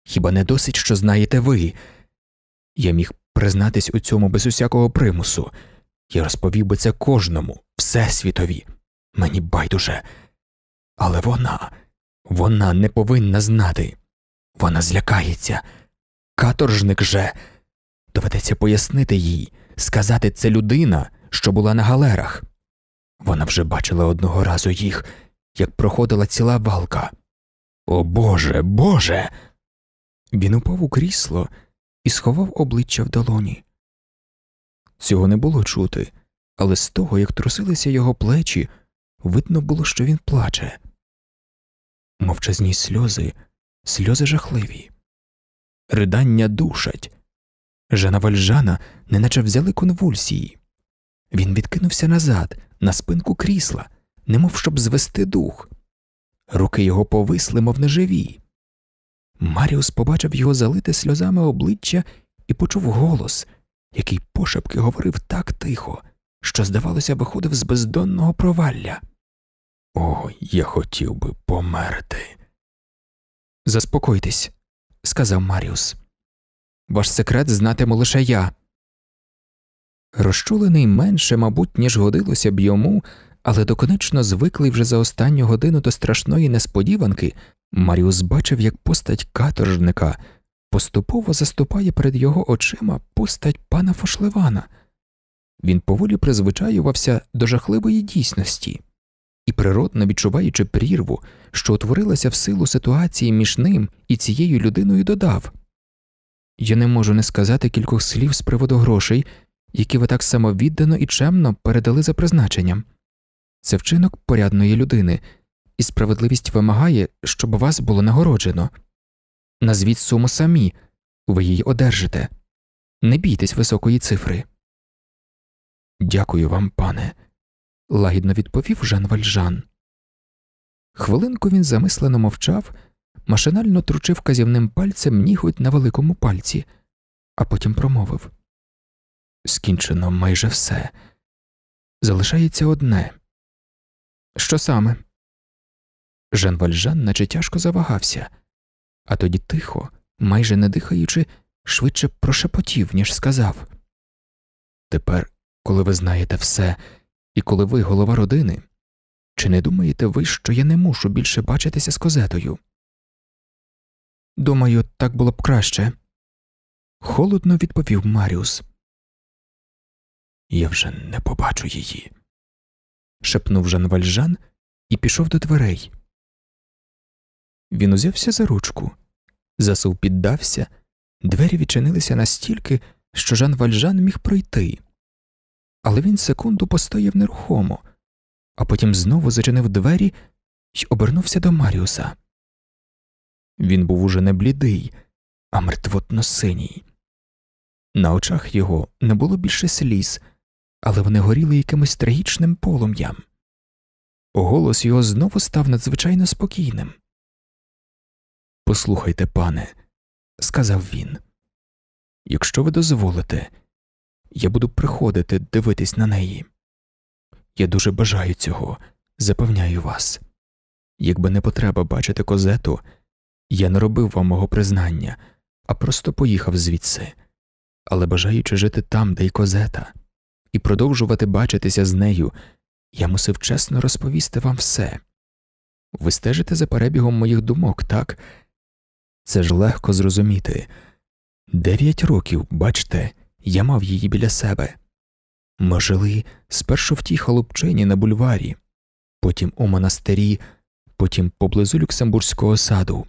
Хіба не досить, що знаєте ви? Я міг признатись у цьому без усякого примусу, я розповів би це кожному, всесвітові. Мені байдуже. Але вона, вона не повинна знати, вона злякається. Каторжник же. Доведеться пояснити їй, сказати це людина, що була на галерах. Вона вже бачила одного разу їх, як проходила ціла валка. О Боже, Боже. Він упав у крісло і сховав обличчя в долоні. Цього не було чути, але з того, як трусилися його плечі, видно було, що він плаче. Мовчазні сльози, сльози жахливі ридання душать. Жана Вальжана неначе взяли конвульсії. Він відкинувся назад, на спинку крісла, немов щоб звести дух. Руки його повисли, мов неживі. Маріус побачив його залите сльозами обличчя і почув голос, який пошепки говорив так тихо, що, здавалося, виходив з бездонного провалля. О, я хотів би померти. Заспокойтесь, сказав Маріус. Ваш секрет знатиму лише я. Розчулений менше, мабуть, ніж годилося б йому, але доконечно звиклий вже за останню годину до страшної несподіванки, Маріус бачив, як постать каторжника поступово заступає перед його очима постать пана Фошливана. Він поволі призвичаювався до жахливої дійсності і природно відчуваючи прірву, що утворилася в силу ситуації між ним і цією людиною, додав Я не можу не сказати кількох слів з приводу грошей, які ви так самовіддано і чемно передали за призначенням. Це вчинок порядної людини, і справедливість вимагає, щоб вас було нагороджено. Назвіть суму самі, ви її одержите. Не бійтесь високої цифри. Дякую вам, пане лагідно відповів Жан Вальжан. Хвилинку він замислено мовчав, машинально тручив казівним пальцем ніготь на великому пальці, а потім промовив Скінчено майже все. Залишається одне. Що саме? Жан Вальжан наче тяжко завагався, а тоді тихо, майже не дихаючи, швидше прошепотів, ніж сказав Тепер, коли ви знаєте все, і коли ви голова родини, чи не думаєте ви, що я не мушу більше бачитися з козетою? Думаю, так було б краще. Холодно відповів Маріус. Я вже не побачу її. шепнув Жан Вальжан і пішов до дверей. Він узявся за ручку. Засув піддався, двері відчинилися настільки, що Жан Вальжан міг пройти але він секунду постояв нерухомо, а потім знову зачинив двері і обернувся до Маріуса. Він був уже не блідий, а мертвотно синій. На очах його не було більше сліз, але вони горіли якимось трагічним полум'ям. Голос його знову став надзвичайно спокійним. Послухайте, пане, сказав він, якщо ви дозволите. Я буду приходити дивитись на неї. Я дуже бажаю цього, запевняю вас. Якби не потреба бачити козету, я не робив вам мого признання, а просто поїхав звідси, але бажаючи жити там, де й козета, і продовжувати бачитися з нею, я мусив чесно розповісти вам все. Ви стежите за перебігом моїх думок, так? Це ж легко зрозуміти. Дев'ять років, бачте я мав її біля себе. Ми жили спершу в тій халупчині на бульварі, потім у монастирі, потім поблизу Люксембурзького саду.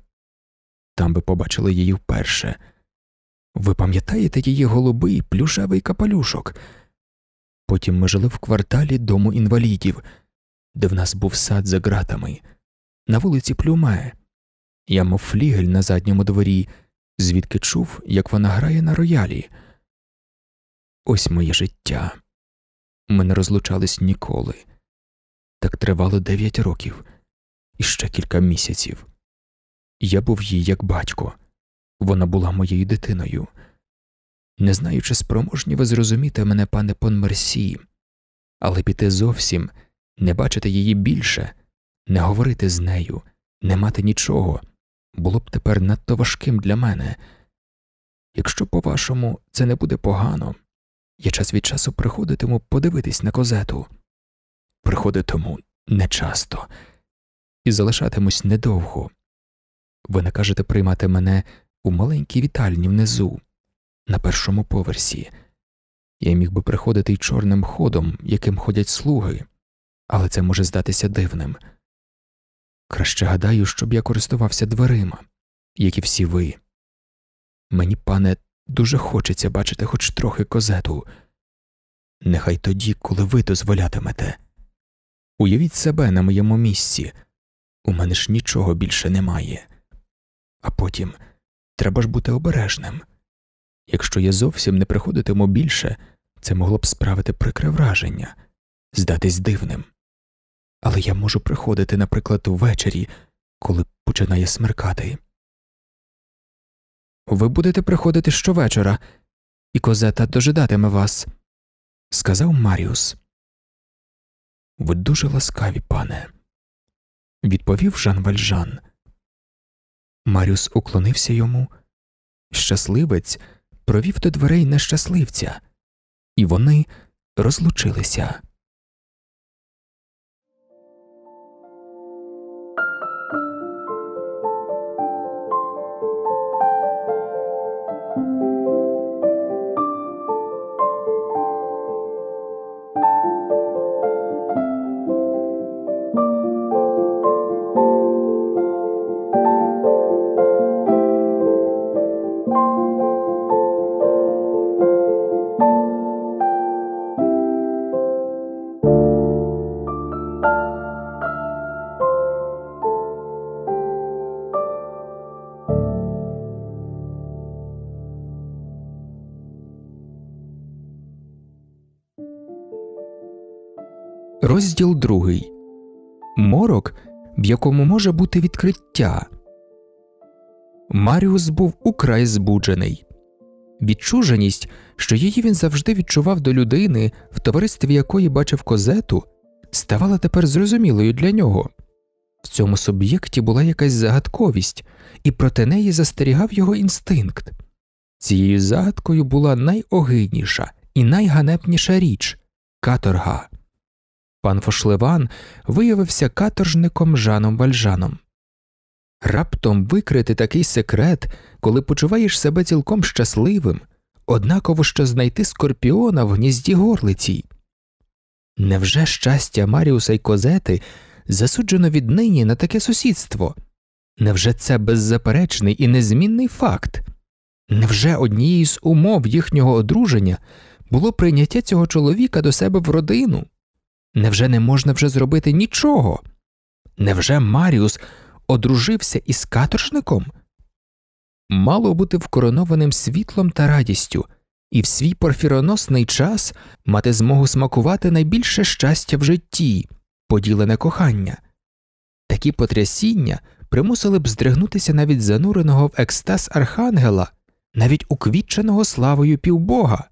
Там би побачили її вперше. Ви пам'ятаєте її голубий плюшевий капелюшок? Потім ми жили в кварталі дому інвалідів, де в нас був сад за ґратами, на вулиці Плюме. Я мав флігель на задньому дворі, звідки чув, як вона грає на роялі. Ось моє життя. Ми не розлучались ніколи. Так тривало дев'ять років і ще кілька місяців. Я був їй як батько, вона була моєю дитиною. Не знаю, чи спроможні ви зрозуміти мене, пане Понмерсі, але піти зовсім, не бачити її більше, не говорити з нею, не мати нічого було б тепер надто важким для мене. Якщо, по вашому, це не буде погано. Я час від часу приходитиму подивитись на козету, приходитиму нечасто і залишатимусь недовго. Ви накажете приймати мене у маленькій вітальні внизу, на першому поверсі. Я міг би приходити й чорним ходом, яким ходять слуги, але це може здатися дивним. Краще гадаю, щоб я користувався дверима, як і всі ви. Мені, пане, Дуже хочеться бачити хоч трохи козету. Нехай тоді, коли ви дозволятимете. Уявіть себе на моєму місці, у мене ж нічого більше немає. А потім треба ж бути обережним. Якщо я зовсім не приходитиму більше, це могло б справити прикре враження, здатись дивним. Але я можу приходити, наприклад, увечері, коли починає смеркати ви будете приходити щовечора, і козета дожидатиме вас, сказав Маріус. Ви дуже ласкаві, пане, відповів Жан Вальжан. Маріус уклонився йому. Щасливець провів до дверей нещасливця, і вони розлучилися. Розділ другий Морок, в якому може бути відкриття. Маріус був украй збуджений. Відчуженість, що її він завжди відчував до людини, в товаристві якої бачив козету, ставала тепер зрозумілою для нього. В цьому суб'єкті була якась загадковість, і проти неї застерігав його інстинкт. Цією загадкою була найогидніша і найганебніша річ каторга пан Фошлеван виявився каторжником Жаном Вальжаном. Раптом викрити такий секрет, коли почуваєш себе цілком щасливим, однаково що знайти скорпіона в гнізді горлиці? Невже щастя Маріуса й Козети засуджено віднині на таке сусідство? Невже це беззаперечний і незмінний факт? Невже однією з умов їхнього одруження було прийняття цього чоловіка до себе в родину? Невже не можна вже зробити нічого? Невже Маріус одружився із каторжником? Мало бути вкоронованим світлом та радістю, і в свій порфіроносний час мати змогу смакувати найбільше щастя в житті, поділене кохання. Такі потрясіння примусили б здригнутися навіть зануреного в екстаз архангела, навіть уквітченого славою півбога.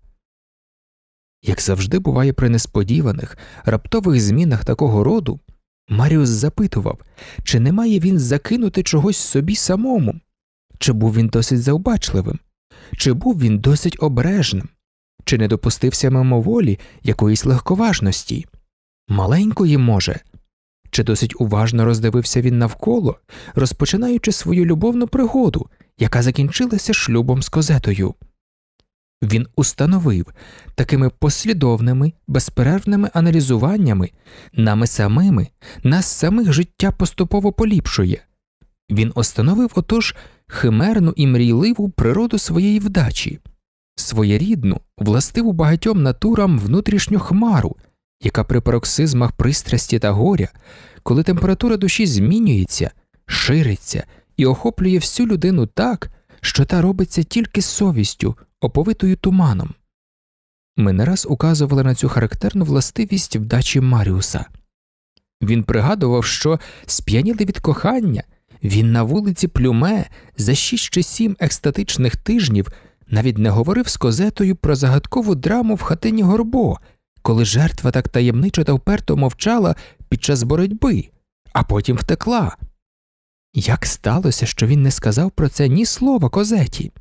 Як завжди буває при несподіваних, раптових змінах такого роду, Маріус запитував, чи не має він закинути чогось собі самому, чи був він досить заобачливим, чи був він досить обережним, чи не допустився мимоволі якоїсь легковажності, маленької, може, чи досить уважно роздивився він навколо, розпочинаючи свою любовну пригоду, яка закінчилася шлюбом з козетою він установив такими послідовними, безперервними аналізуваннями, нами самими, нас самих життя поступово поліпшує. Він установив отож химерну і мрійливу природу своєї вдачі, своєрідну, властиву багатьом натурам внутрішню хмару, яка при пароксизмах пристрасті та горя, коли температура душі змінюється, шириться і охоплює всю людину так що та робиться тільки з совістю, оповитою туманом. Ми не раз указували на цю характерну властивість вдачі Маріуса. Він пригадував, що сп'яніли від кохання, він на вулиці Плюме за шість чи сім екстатичних тижнів навіть не говорив з козетою про загадкову драму в хатині Горбо, коли жертва так таємничо та вперто мовчала під час боротьби, а потім втекла. Як сталося, що він не сказав про це ні слова козеті?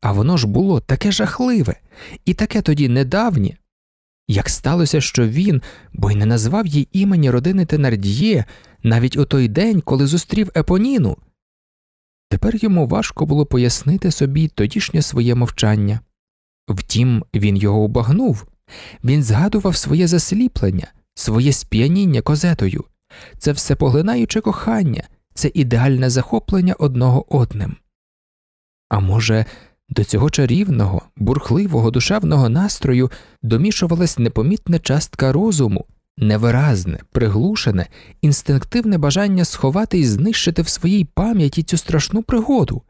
А воно ж було таке жахливе і таке тоді недавнє. Як сталося, що він, бо й не назвав їй імені родини Тенардіє навіть у той день, коли зустрів Епоніну? Тепер йому важко було пояснити собі тодішнє своє мовчання. Втім, він його убагнув, він згадував своє засліплення, своє сп'яніння козетою, це все поглинаюче кохання, це ідеальне захоплення одного одним. А може, до цього чарівного, бурхливого душевного настрою домішувалась непомітна частка розуму, невиразне, приглушене, інстинктивне бажання сховати і знищити в своїй пам'яті цю страшну пригоду,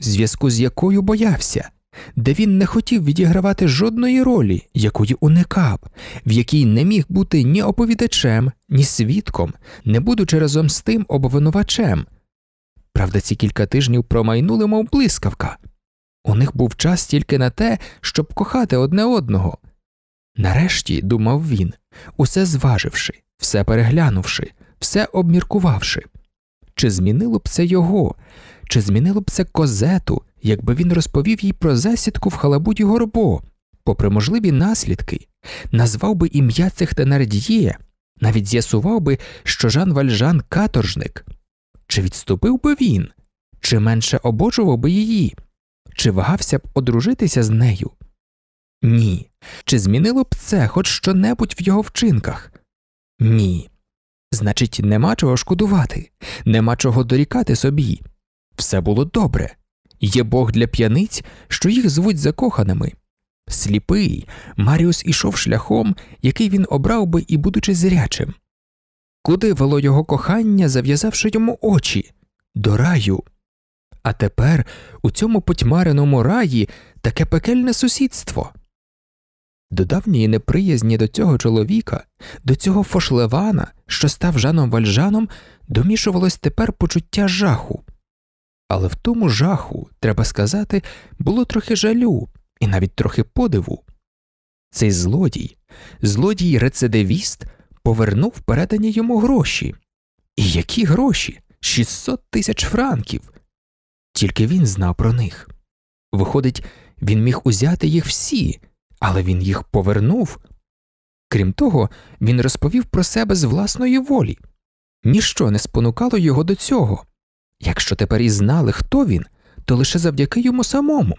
зв'язку з якою боявся де він не хотів відігравати жодної ролі, якої уникав, в якій не міг бути ні оповідачем, ні свідком, не будучи разом з тим обвинувачем. Правда, ці кілька тижнів промайнули, мов блискавка. У них був час тільки на те, щоб кохати одне одного. Нарешті, думав він, усе зваживши, все переглянувши, все обміркувавши, чи змінило б це його, чи змінило б це козету, якби він розповів їй про засідку в халабуді Горбо, попри можливі наслідки, назвав би ім'я цих Тенардіє, навіть з'ясував би, що Жан Вальжан каторжник. Чи відступив би він, чи менше обожував би її, чи вагався б одружитися з нею? Ні. Чи змінило б це хоч щонебудь в його вчинках? Ні. Значить, нема чого шкодувати, нема чого дорікати собі. Все було добре. Є Бог для п'яниць, що їх звуть закоханими. Сліпий, Маріус ішов шляхом, який він обрав би і, будучи зрячим. Куди вело його кохання, зав'язавши йому очі? До раю. А тепер у цьому потьмареному раї таке пекельне сусідство. До давньої неприязні до цього чоловіка, до цього фошлевана, що став Жаном Вальжаном, домішувалось тепер почуття жаху. Але в тому жаху, треба сказати, було трохи жалю і навіть трохи подиву. Цей злодій, злодій рецидивіст, повернув передані йому гроші. І які гроші? 600 тисяч франків. Тільки він знав про них. Виходить, він міг узяти їх всі, але він їх повернув. Крім того, він розповів про себе з власної волі. Ніщо не спонукало його до цього. Якщо тепер і знали, хто він, то лише завдяки йому самому.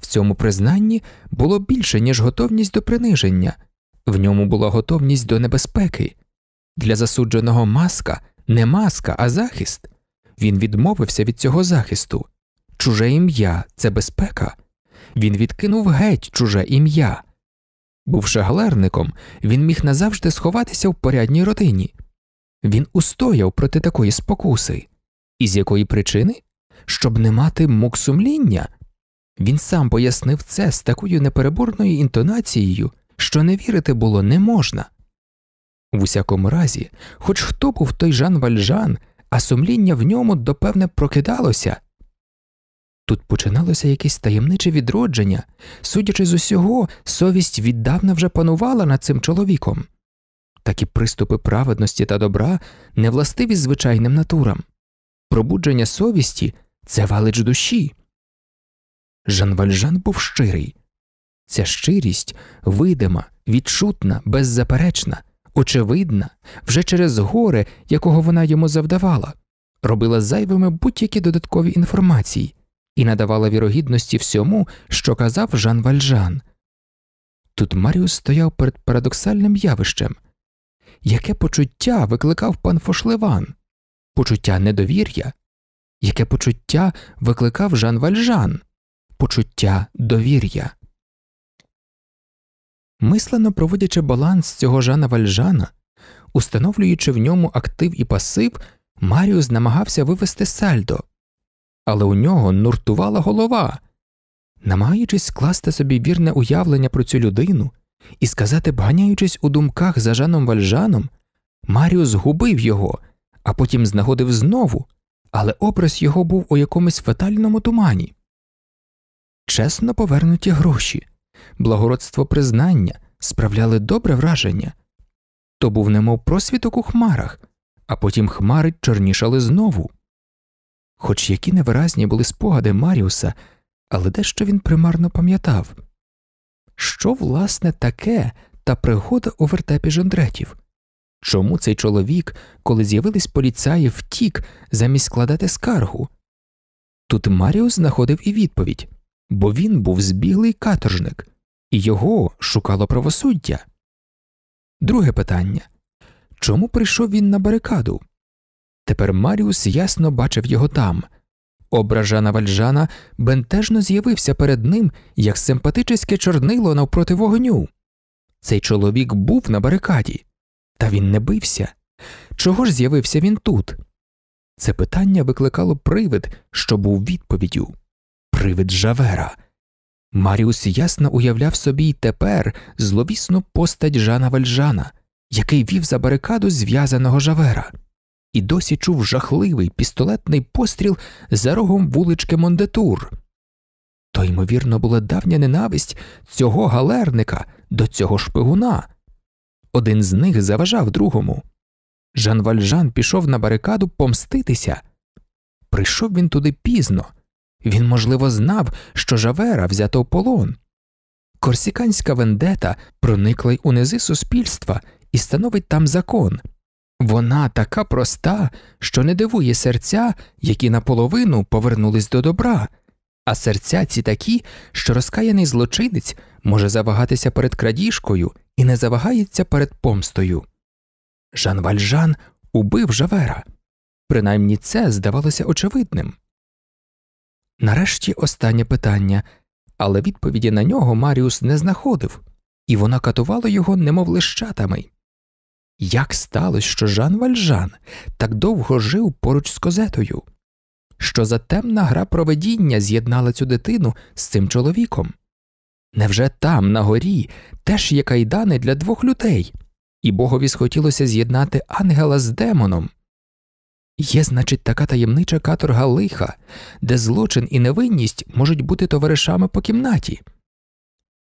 В цьому признанні було більше, ніж готовність до приниження, в ньому була готовність до небезпеки. Для засудженого маска не маска, а захист. Він відмовився від цього захисту. Чуже ім'я це безпека. Він відкинув геть чуже ім'я. Бувши галерником, він міг назавжди сховатися в порядній родині. Він устояв проти такої спокуси. І з якої причини? Щоб не мати мук сумління. Він сам пояснив це з такою непереборною інтонацією, що не вірити було не можна. В усякому разі, хоч хто був той Жан Вальжан, а сумління в ньому допевне прокидалося. Тут починалося якесь таємниче відродження, судячи з усього, совість віддавна вже панувала над цим чоловіком, такі приступи праведності та добра не властиві звичайним натурам пробудження совісті це валич душі. Жан Вальжан був щирий. Ця щирість видима, відчутна, беззаперечна, очевидна, вже через горе, якого вона йому завдавала, робила зайвими будь-які додаткові інформації і надавала вірогідності всьому, що казав Жан Вальжан. Тут Маріус стояв перед парадоксальним явищем яке почуття викликав пан Фошлеван? почуття недовір'я? Яке почуття викликав Жан Вальжан? Почуття довір'я. Мислено проводячи баланс цього Жана Вальжана, установлюючи в ньому актив і пасив, Маріус намагався вивести сальдо, але у нього нуртувала голова, намагаючись скласти собі вірне уявлення про цю людину і сказати, бганяючись у думках за Жаном Вальжаном, Маріус губив його, а потім знаходив знову, але образ його був у якомусь фатальному тумані. Чесно повернуті гроші, благородство признання справляли добре враження то був немов просвіток у хмарах, а потім хмари чорнішали знову. Хоч які невиразні були спогади Маріуса, але дещо він примарно пам'ятав, що власне таке та пригода у вертепі Жондретів. Чому цей чоловік, коли з'явились поліцаї, втік замість складати скаргу? Тут Маріус знаходив і відповідь, бо він був збіглий каторжник, і його шукало правосуддя. Друге питання чому прийшов він на барикаду? Тепер Маріус ясно бачив його там. Ображана вальжана бентежно з'явився перед ним як симпатичне чорнило навпроти вогню. Цей чоловік був на барикаді. Та він не бився. Чого ж з'явився він тут? Це питання викликало привид, що був відповіддю привид Жавера. Маріус ясно уявляв собі й тепер зловісну постать Жана Вальжана, який вів за барикаду зв'язаного Жавера, і досі чув жахливий пістолетний постріл за рогом вулички Мондетур. То, ймовірно, була давня ненависть цього галерника до цього шпигуна один з них заважав другому. Жан Вальжан пішов на барикаду помститися. Прийшов він туди пізно. Він, можливо, знав, що Жавера взято в полон. Корсіканська вендета проникла й у низи суспільства і становить там закон. Вона така проста, що не дивує серця, які наполовину повернулись до добра, а серця ці такі, що розкаяний злочинець може завагатися перед крадіжкою і не завагається перед помстою. Жан Вальжан убив Жавера, принаймні це здавалося очевидним. Нарешті останнє питання, але відповіді на нього Маріус не знаходив, і вона катувала його, немов лищатами. Як сталося, що Жан Вальжан так довго жив поруч з козетою? Що за темна гра проведіння з'єднала цю дитину з цим чоловіком? Невже там, на горі, теж є кайдани для двох людей, і богові схотілося з'єднати ангела з демоном? Є, значить, така таємнича каторга лиха, де злочин і невинність можуть бути товаришами по кімнаті.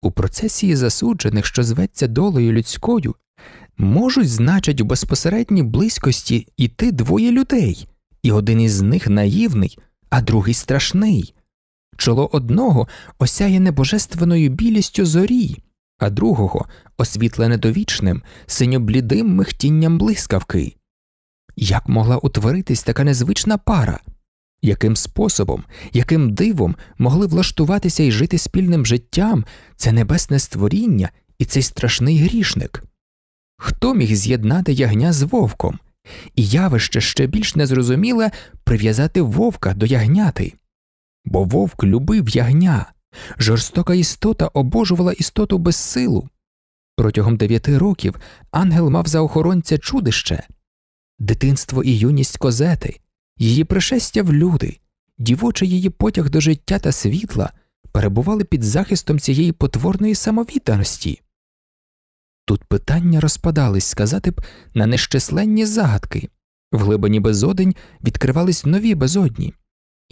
У процесії засуджених, що зветься долею людською, можуть, значить, у безпосередній близькості йти двоє людей, і один із них наївний, а другий страшний чоло одного осяяне божественною білістю зорі, а другого освітлене довічним, синьоблідим михтінням блискавки. Як могла утворитись така незвична пара? Яким способом, яким дивом могли влаштуватися і жити спільним життям це небесне створіння і цей страшний грішник? Хто міг з'єднати ягня з вовком? І явище ще більш незрозуміле прив'язати вовка до ягнятий бо вовк любив ягня, жорстока істота обожувала істоту без силу. Протягом дев'яти років ангел мав за охоронця чудище, дитинство і юність козети, її пришестя в люди, дівочий її потяг до життя та світла перебували під захистом цієї потворної самовідданості. Тут питання розпадались, сказати б, на нещисленні загадки, в глибині безодень відкривались нові безодні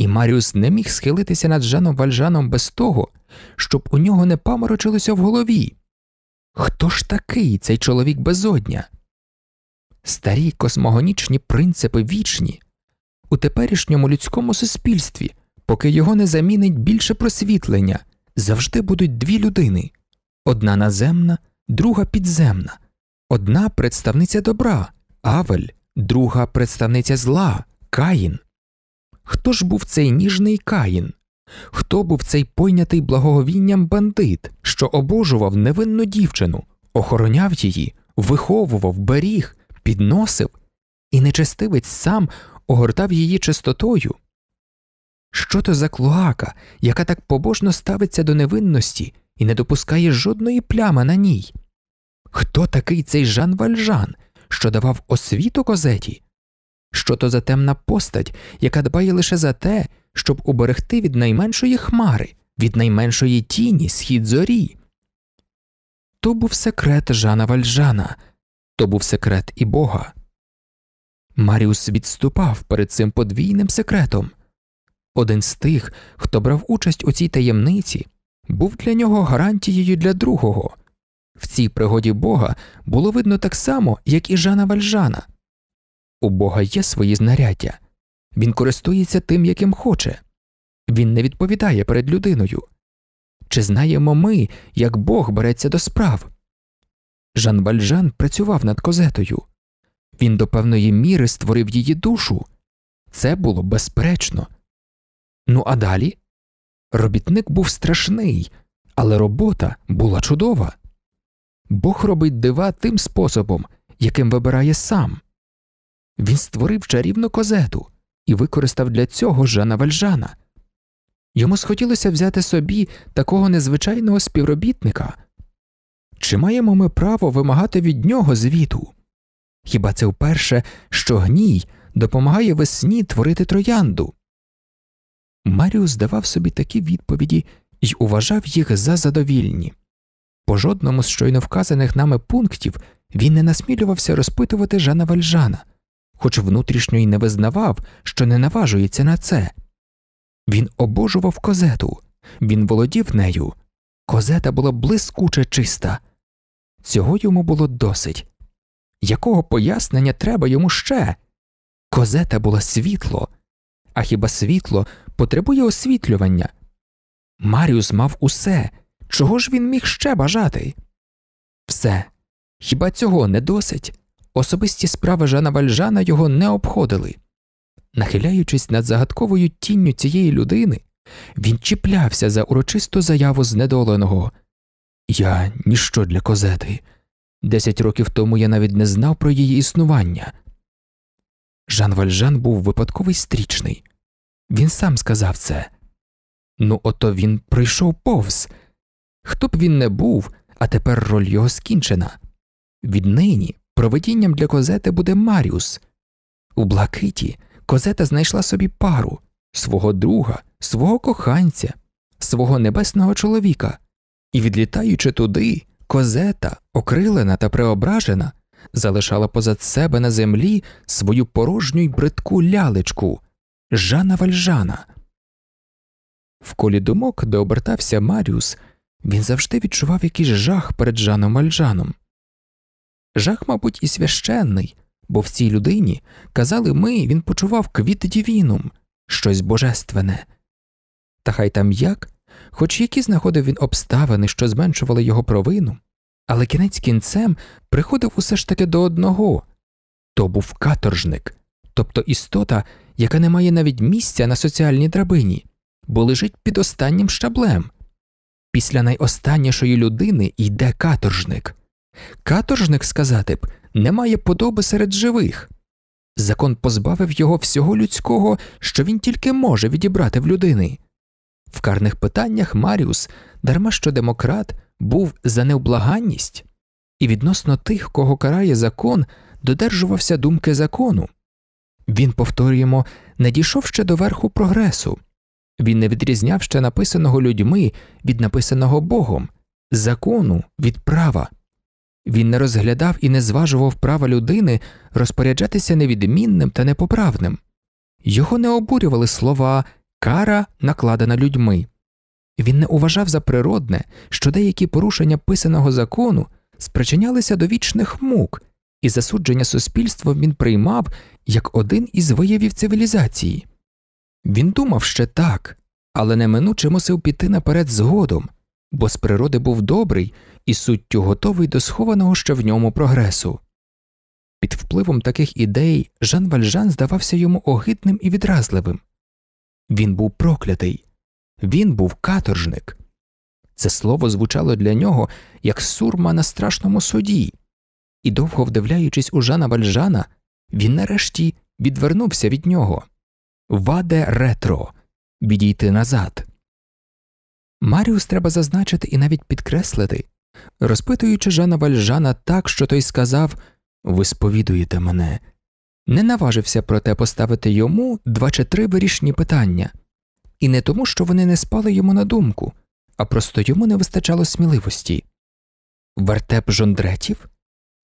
і Маріус не міг схилитися над Жаном Вальжаном без того, щоб у нього не паморочилося в голові. Хто ж такий цей чоловік безодня? Старі космогонічні принципи вічні у теперішньому людському суспільстві, поки його не замінить більше просвітлення, завжди будуть дві людини одна наземна, друга підземна, одна представниця добра, Авель, друга представниця зла, Каїн хто ж був цей ніжний каїн? Хто був цей пойнятий благоговінням бандит, що обожував невинну дівчину, охороняв її, виховував, беріг, підносив, і нечестивець сам огортав її чистотою? Що то за клоака, яка так побожно ставиться до невинності і не допускає жодної плями на ній? Хто такий цей Жан Вальжан, що давав освіту козеті, що то за темна постать, яка дбає лише за те, щоб уберегти від найменшої хмари, від найменшої тіні схід зорі? То був секрет Жана Вальжана, то був секрет і Бога. Маріус відступав перед цим подвійним секретом. Один з тих, хто брав участь у цій таємниці, був для нього гарантією для другого. В цій пригоді Бога було видно так само, як і Жана Вальжана. У Бога є свої знаряддя, він користується тим, яким хоче, він не відповідає перед людиною. Чи знаємо ми, як Бог береться до справ? Жан Бальжан працював над козетою, він до певної міри створив її душу. Це було безперечно. Ну а далі? Робітник був страшний, але робота була чудова. Бог робить дива тим способом, яким вибирає сам. Він створив чарівну козету і використав для цього Жана Вальжана. Йому схотілося взяти собі такого незвичайного співробітника. Чи маємо ми право вимагати від нього звіту? Хіба це вперше, що гній допомагає весні творити троянду? Маріус давав собі такі відповіді і уважав їх за задовільні. По жодному з щойно вказаних нами пунктів він не насмілювався розпитувати Жана Вальжана хоч внутрішньо й не визнавав, що не наважується на це. Він обожував козету, він володів нею. Козета була блискуче чиста. Цього йому було досить. Якого пояснення треба йому ще? Козета була світло, а хіба світло потребує освітлювання? Маріус мав усе, чого ж він міг ще бажати? Все, хіба цього не досить? особисті справи Жана Вальжана його не обходили. Нахиляючись над загадковою тінню цієї людини, він чіплявся за урочисту заяву знедоленого Я ніщо для козети. Десять років тому я навіть не знав про її існування. Жан Вальжан був випадковий стрічний. Він сам сказав це. Ну, ото він прийшов повз. Хто б він не був, а тепер роль його скінчена. Віднині Проведінням для Козети буде Маріус. У Блакиті Козета знайшла собі пару свого друга, свого коханця, свого небесного чоловіка, і, відлітаючи туди, Козета, окрилена та преображена, залишала позад себе на землі свою порожню й бридку лялечку Жана Вальжана. В колі думок, де обертався Маріус, він завжди відчував якийсь жах перед Жаном Вальжаном. Жах, мабуть, і священний, бо в цій людині, казали ми, він почував квіт дівінум, щось божественне. Та хай там як, хоч які знаходив він обставини, що зменшували його провину, але кінець кінцем приходив усе ж таки до одного то був каторжник, тобто істота, яка не має навіть місця на соціальній драбині, бо лежить під останнім щаблем. Після найостаннішої людини йде каторжник. Каторжник сказати б не має подоби серед живих. Закон позбавив його всього людського, що він тільки може відібрати в людини. В карних питаннях Маріус, дарма що демократ, був за невблаганність, і відносно тих, кого карає закон, додержувався думки закону. Він, повторюємо, не дійшов ще до верху прогресу, він не відрізняв ще написаного людьми від написаного Богом, закону від права. Він не розглядав і не зважував права людини розпоряджатися невідмінним та непоправним. Його не обурювали слова кара, накладена людьми. Він не уважав за природне, що деякі порушення писаного закону спричинялися до вічних мук, і засудження суспільства він приймав як один із виявів цивілізації. Він думав ще так, але неминуче мусив піти наперед згодом, бо з природи був добрий і суттю готовий до схованого ще в ньому прогресу. Під впливом таких ідей Жан Вальжан здавався йому огидним і відразливим він був проклятий, він був каторжник. Це слово звучало для нього як сурма на страшному суді, і, довго вдивляючись у Жана Вальжана, він нарешті відвернувся від нього Ваде ретро, відійти назад. Маріус треба зазначити і навіть підкреслити, розпитуючи Жана Вальжана так, що той сказав Ви сповідуєте мене, не наважився проте поставити йому два чи три вирішні питання, і не тому, що вони не спали йому на думку, а просто йому не вистачало сміливості. Вертеп жондретів,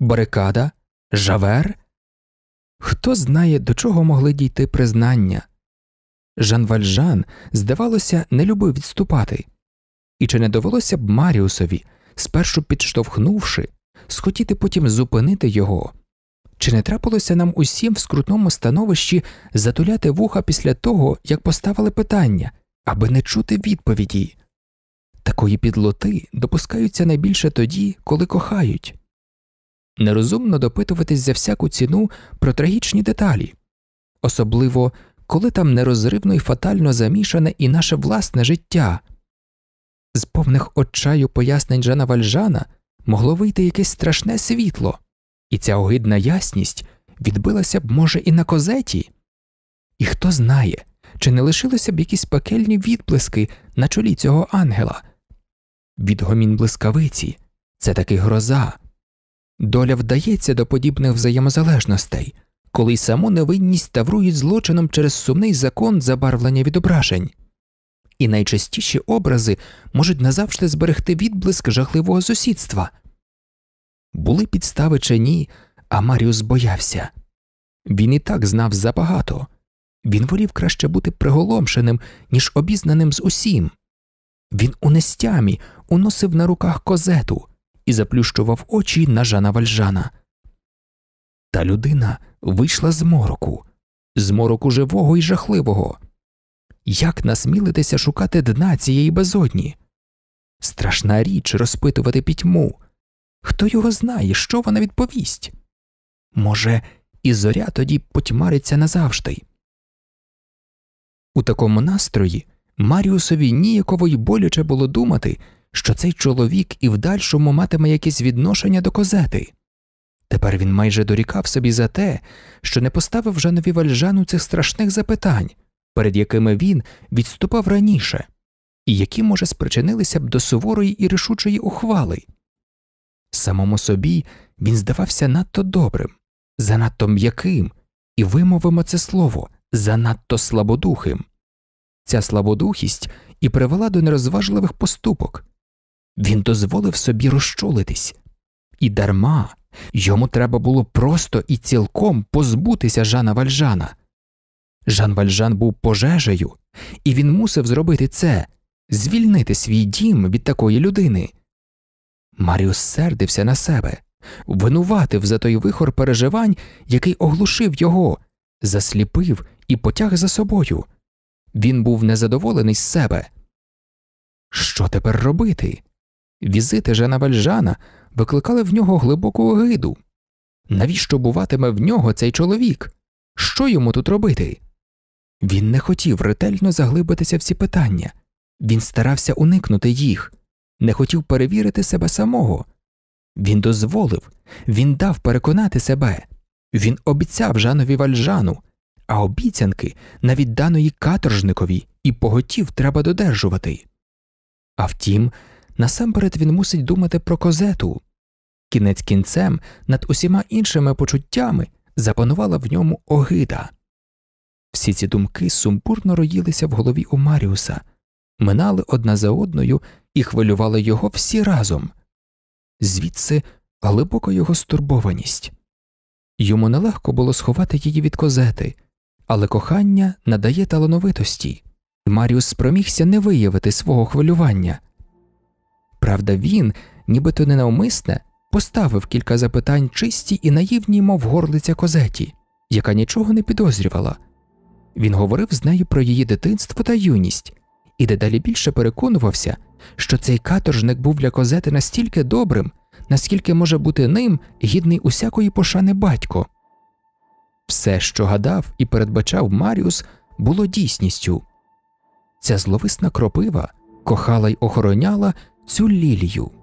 барикада, жавер. Хто знає, до чого могли дійти признання? Жан Вальжан, здавалося, не любив відступати, і чи не довелося б Маріусові спершу підштовхнувши, схотіти потім зупинити його. Чи не трапилося нам усім в скрутному становищі затуляти вуха після того, як поставили питання, аби не чути відповіді? Такої підлоти допускаються найбільше тоді, коли кохають. Нерозумно допитуватись за всяку ціну про трагічні деталі, особливо коли там нерозривно і фатально замішане і наше власне життя з повних очаю пояснень Жана Вальжана могло вийти якесь страшне світло, і ця огидна ясність відбилася б, може, і на козеті. І хто знає, чи не лишилися б якісь пекельні відблиски на чолі цього ангела? Відгомін блискавиці це таки гроза. Доля вдається до подібних взаємозалежностей, коли й саму невинність таврують злочином через сумний закон забарвлення відображень і найчастіші образи можуть назавжди зберегти відблиск жахливого сусідства. Були підстави чи ні, а Маріус боявся він і так знав забагато він волів краще бути приголомшеним, ніж обізнаним з усім. Він у нестямі уносив на руках козету і заплющував очі на Жана Вальжана. Та людина вийшла з мороку, з мороку живого і жахливого. Як насмілитися шукати дна цієї безодні? Страшна річ розпитувати пітьму. Хто його знає, що вона відповість? Може, і зоря тоді потьмариться назавжди. У такому настрої Маріусові ніяково й боляче було думати, що цей чоловік і в дальшому матиме якесь відношення до козети. Тепер він майже дорікав собі за те, що не поставив Жанові Вальжану цих страшних запитань перед якими він відступав раніше, і які, може, спричинилися б до суворої і рішучої ухвали. Самому собі він здавався надто добрим, занадто м'яким, і вимовимо це слово занадто слабодухим. Ця слабодухість і привела до нерозважливих поступок. Він дозволив собі розчулитись, і дарма йому треба було просто і цілком позбутися Жана Вальжана. Жан Вальжан був пожежею, і він мусив зробити це звільнити свій дім від такої людини. Маріус сердився на себе, винуватив за той вихор переживань, який оглушив його, засліпив і потяг за собою. Він був незадоволений з себе. Що тепер робити? Візити Жана Вальжана викликали в нього глибоку огиду. Навіщо буватиме в нього цей чоловік? Що йому тут робити? Він не хотів ретельно заглибитися в ці питання, він старався уникнути їх, не хотів перевірити себе самого. Він дозволив, він дав переконати себе, він обіцяв Жанові Вальжану, а обіцянки навіть даної каторжникові і поготів треба додержувати. А втім, насамперед він мусить думати про козету. Кінець кінцем над усіма іншими почуттями запанувала в ньому огида. Всі ці думки сумбурно роїлися в голові у Маріуса, минали одна за одною і хвилювали його всі разом, звідси глибока його стурбованість. Йому нелегко було сховати її від козети, але кохання надає талановитості, Маріус спромігся не виявити свого хвилювання. Правда, він, нібито ненавмисне, поставив кілька запитань чисті і наївній, мов горлиця козеті, яка нічого не підозрювала. Він говорив з нею про її дитинство та юність, і дедалі більше переконувався, що цей каторжник був для козети настільки добрим, наскільки може бути ним гідний усякої пошани батько. Все, що гадав і передбачав Маріус, було дійсністю. Ця зловисна кропива кохала й охороняла цю лілію.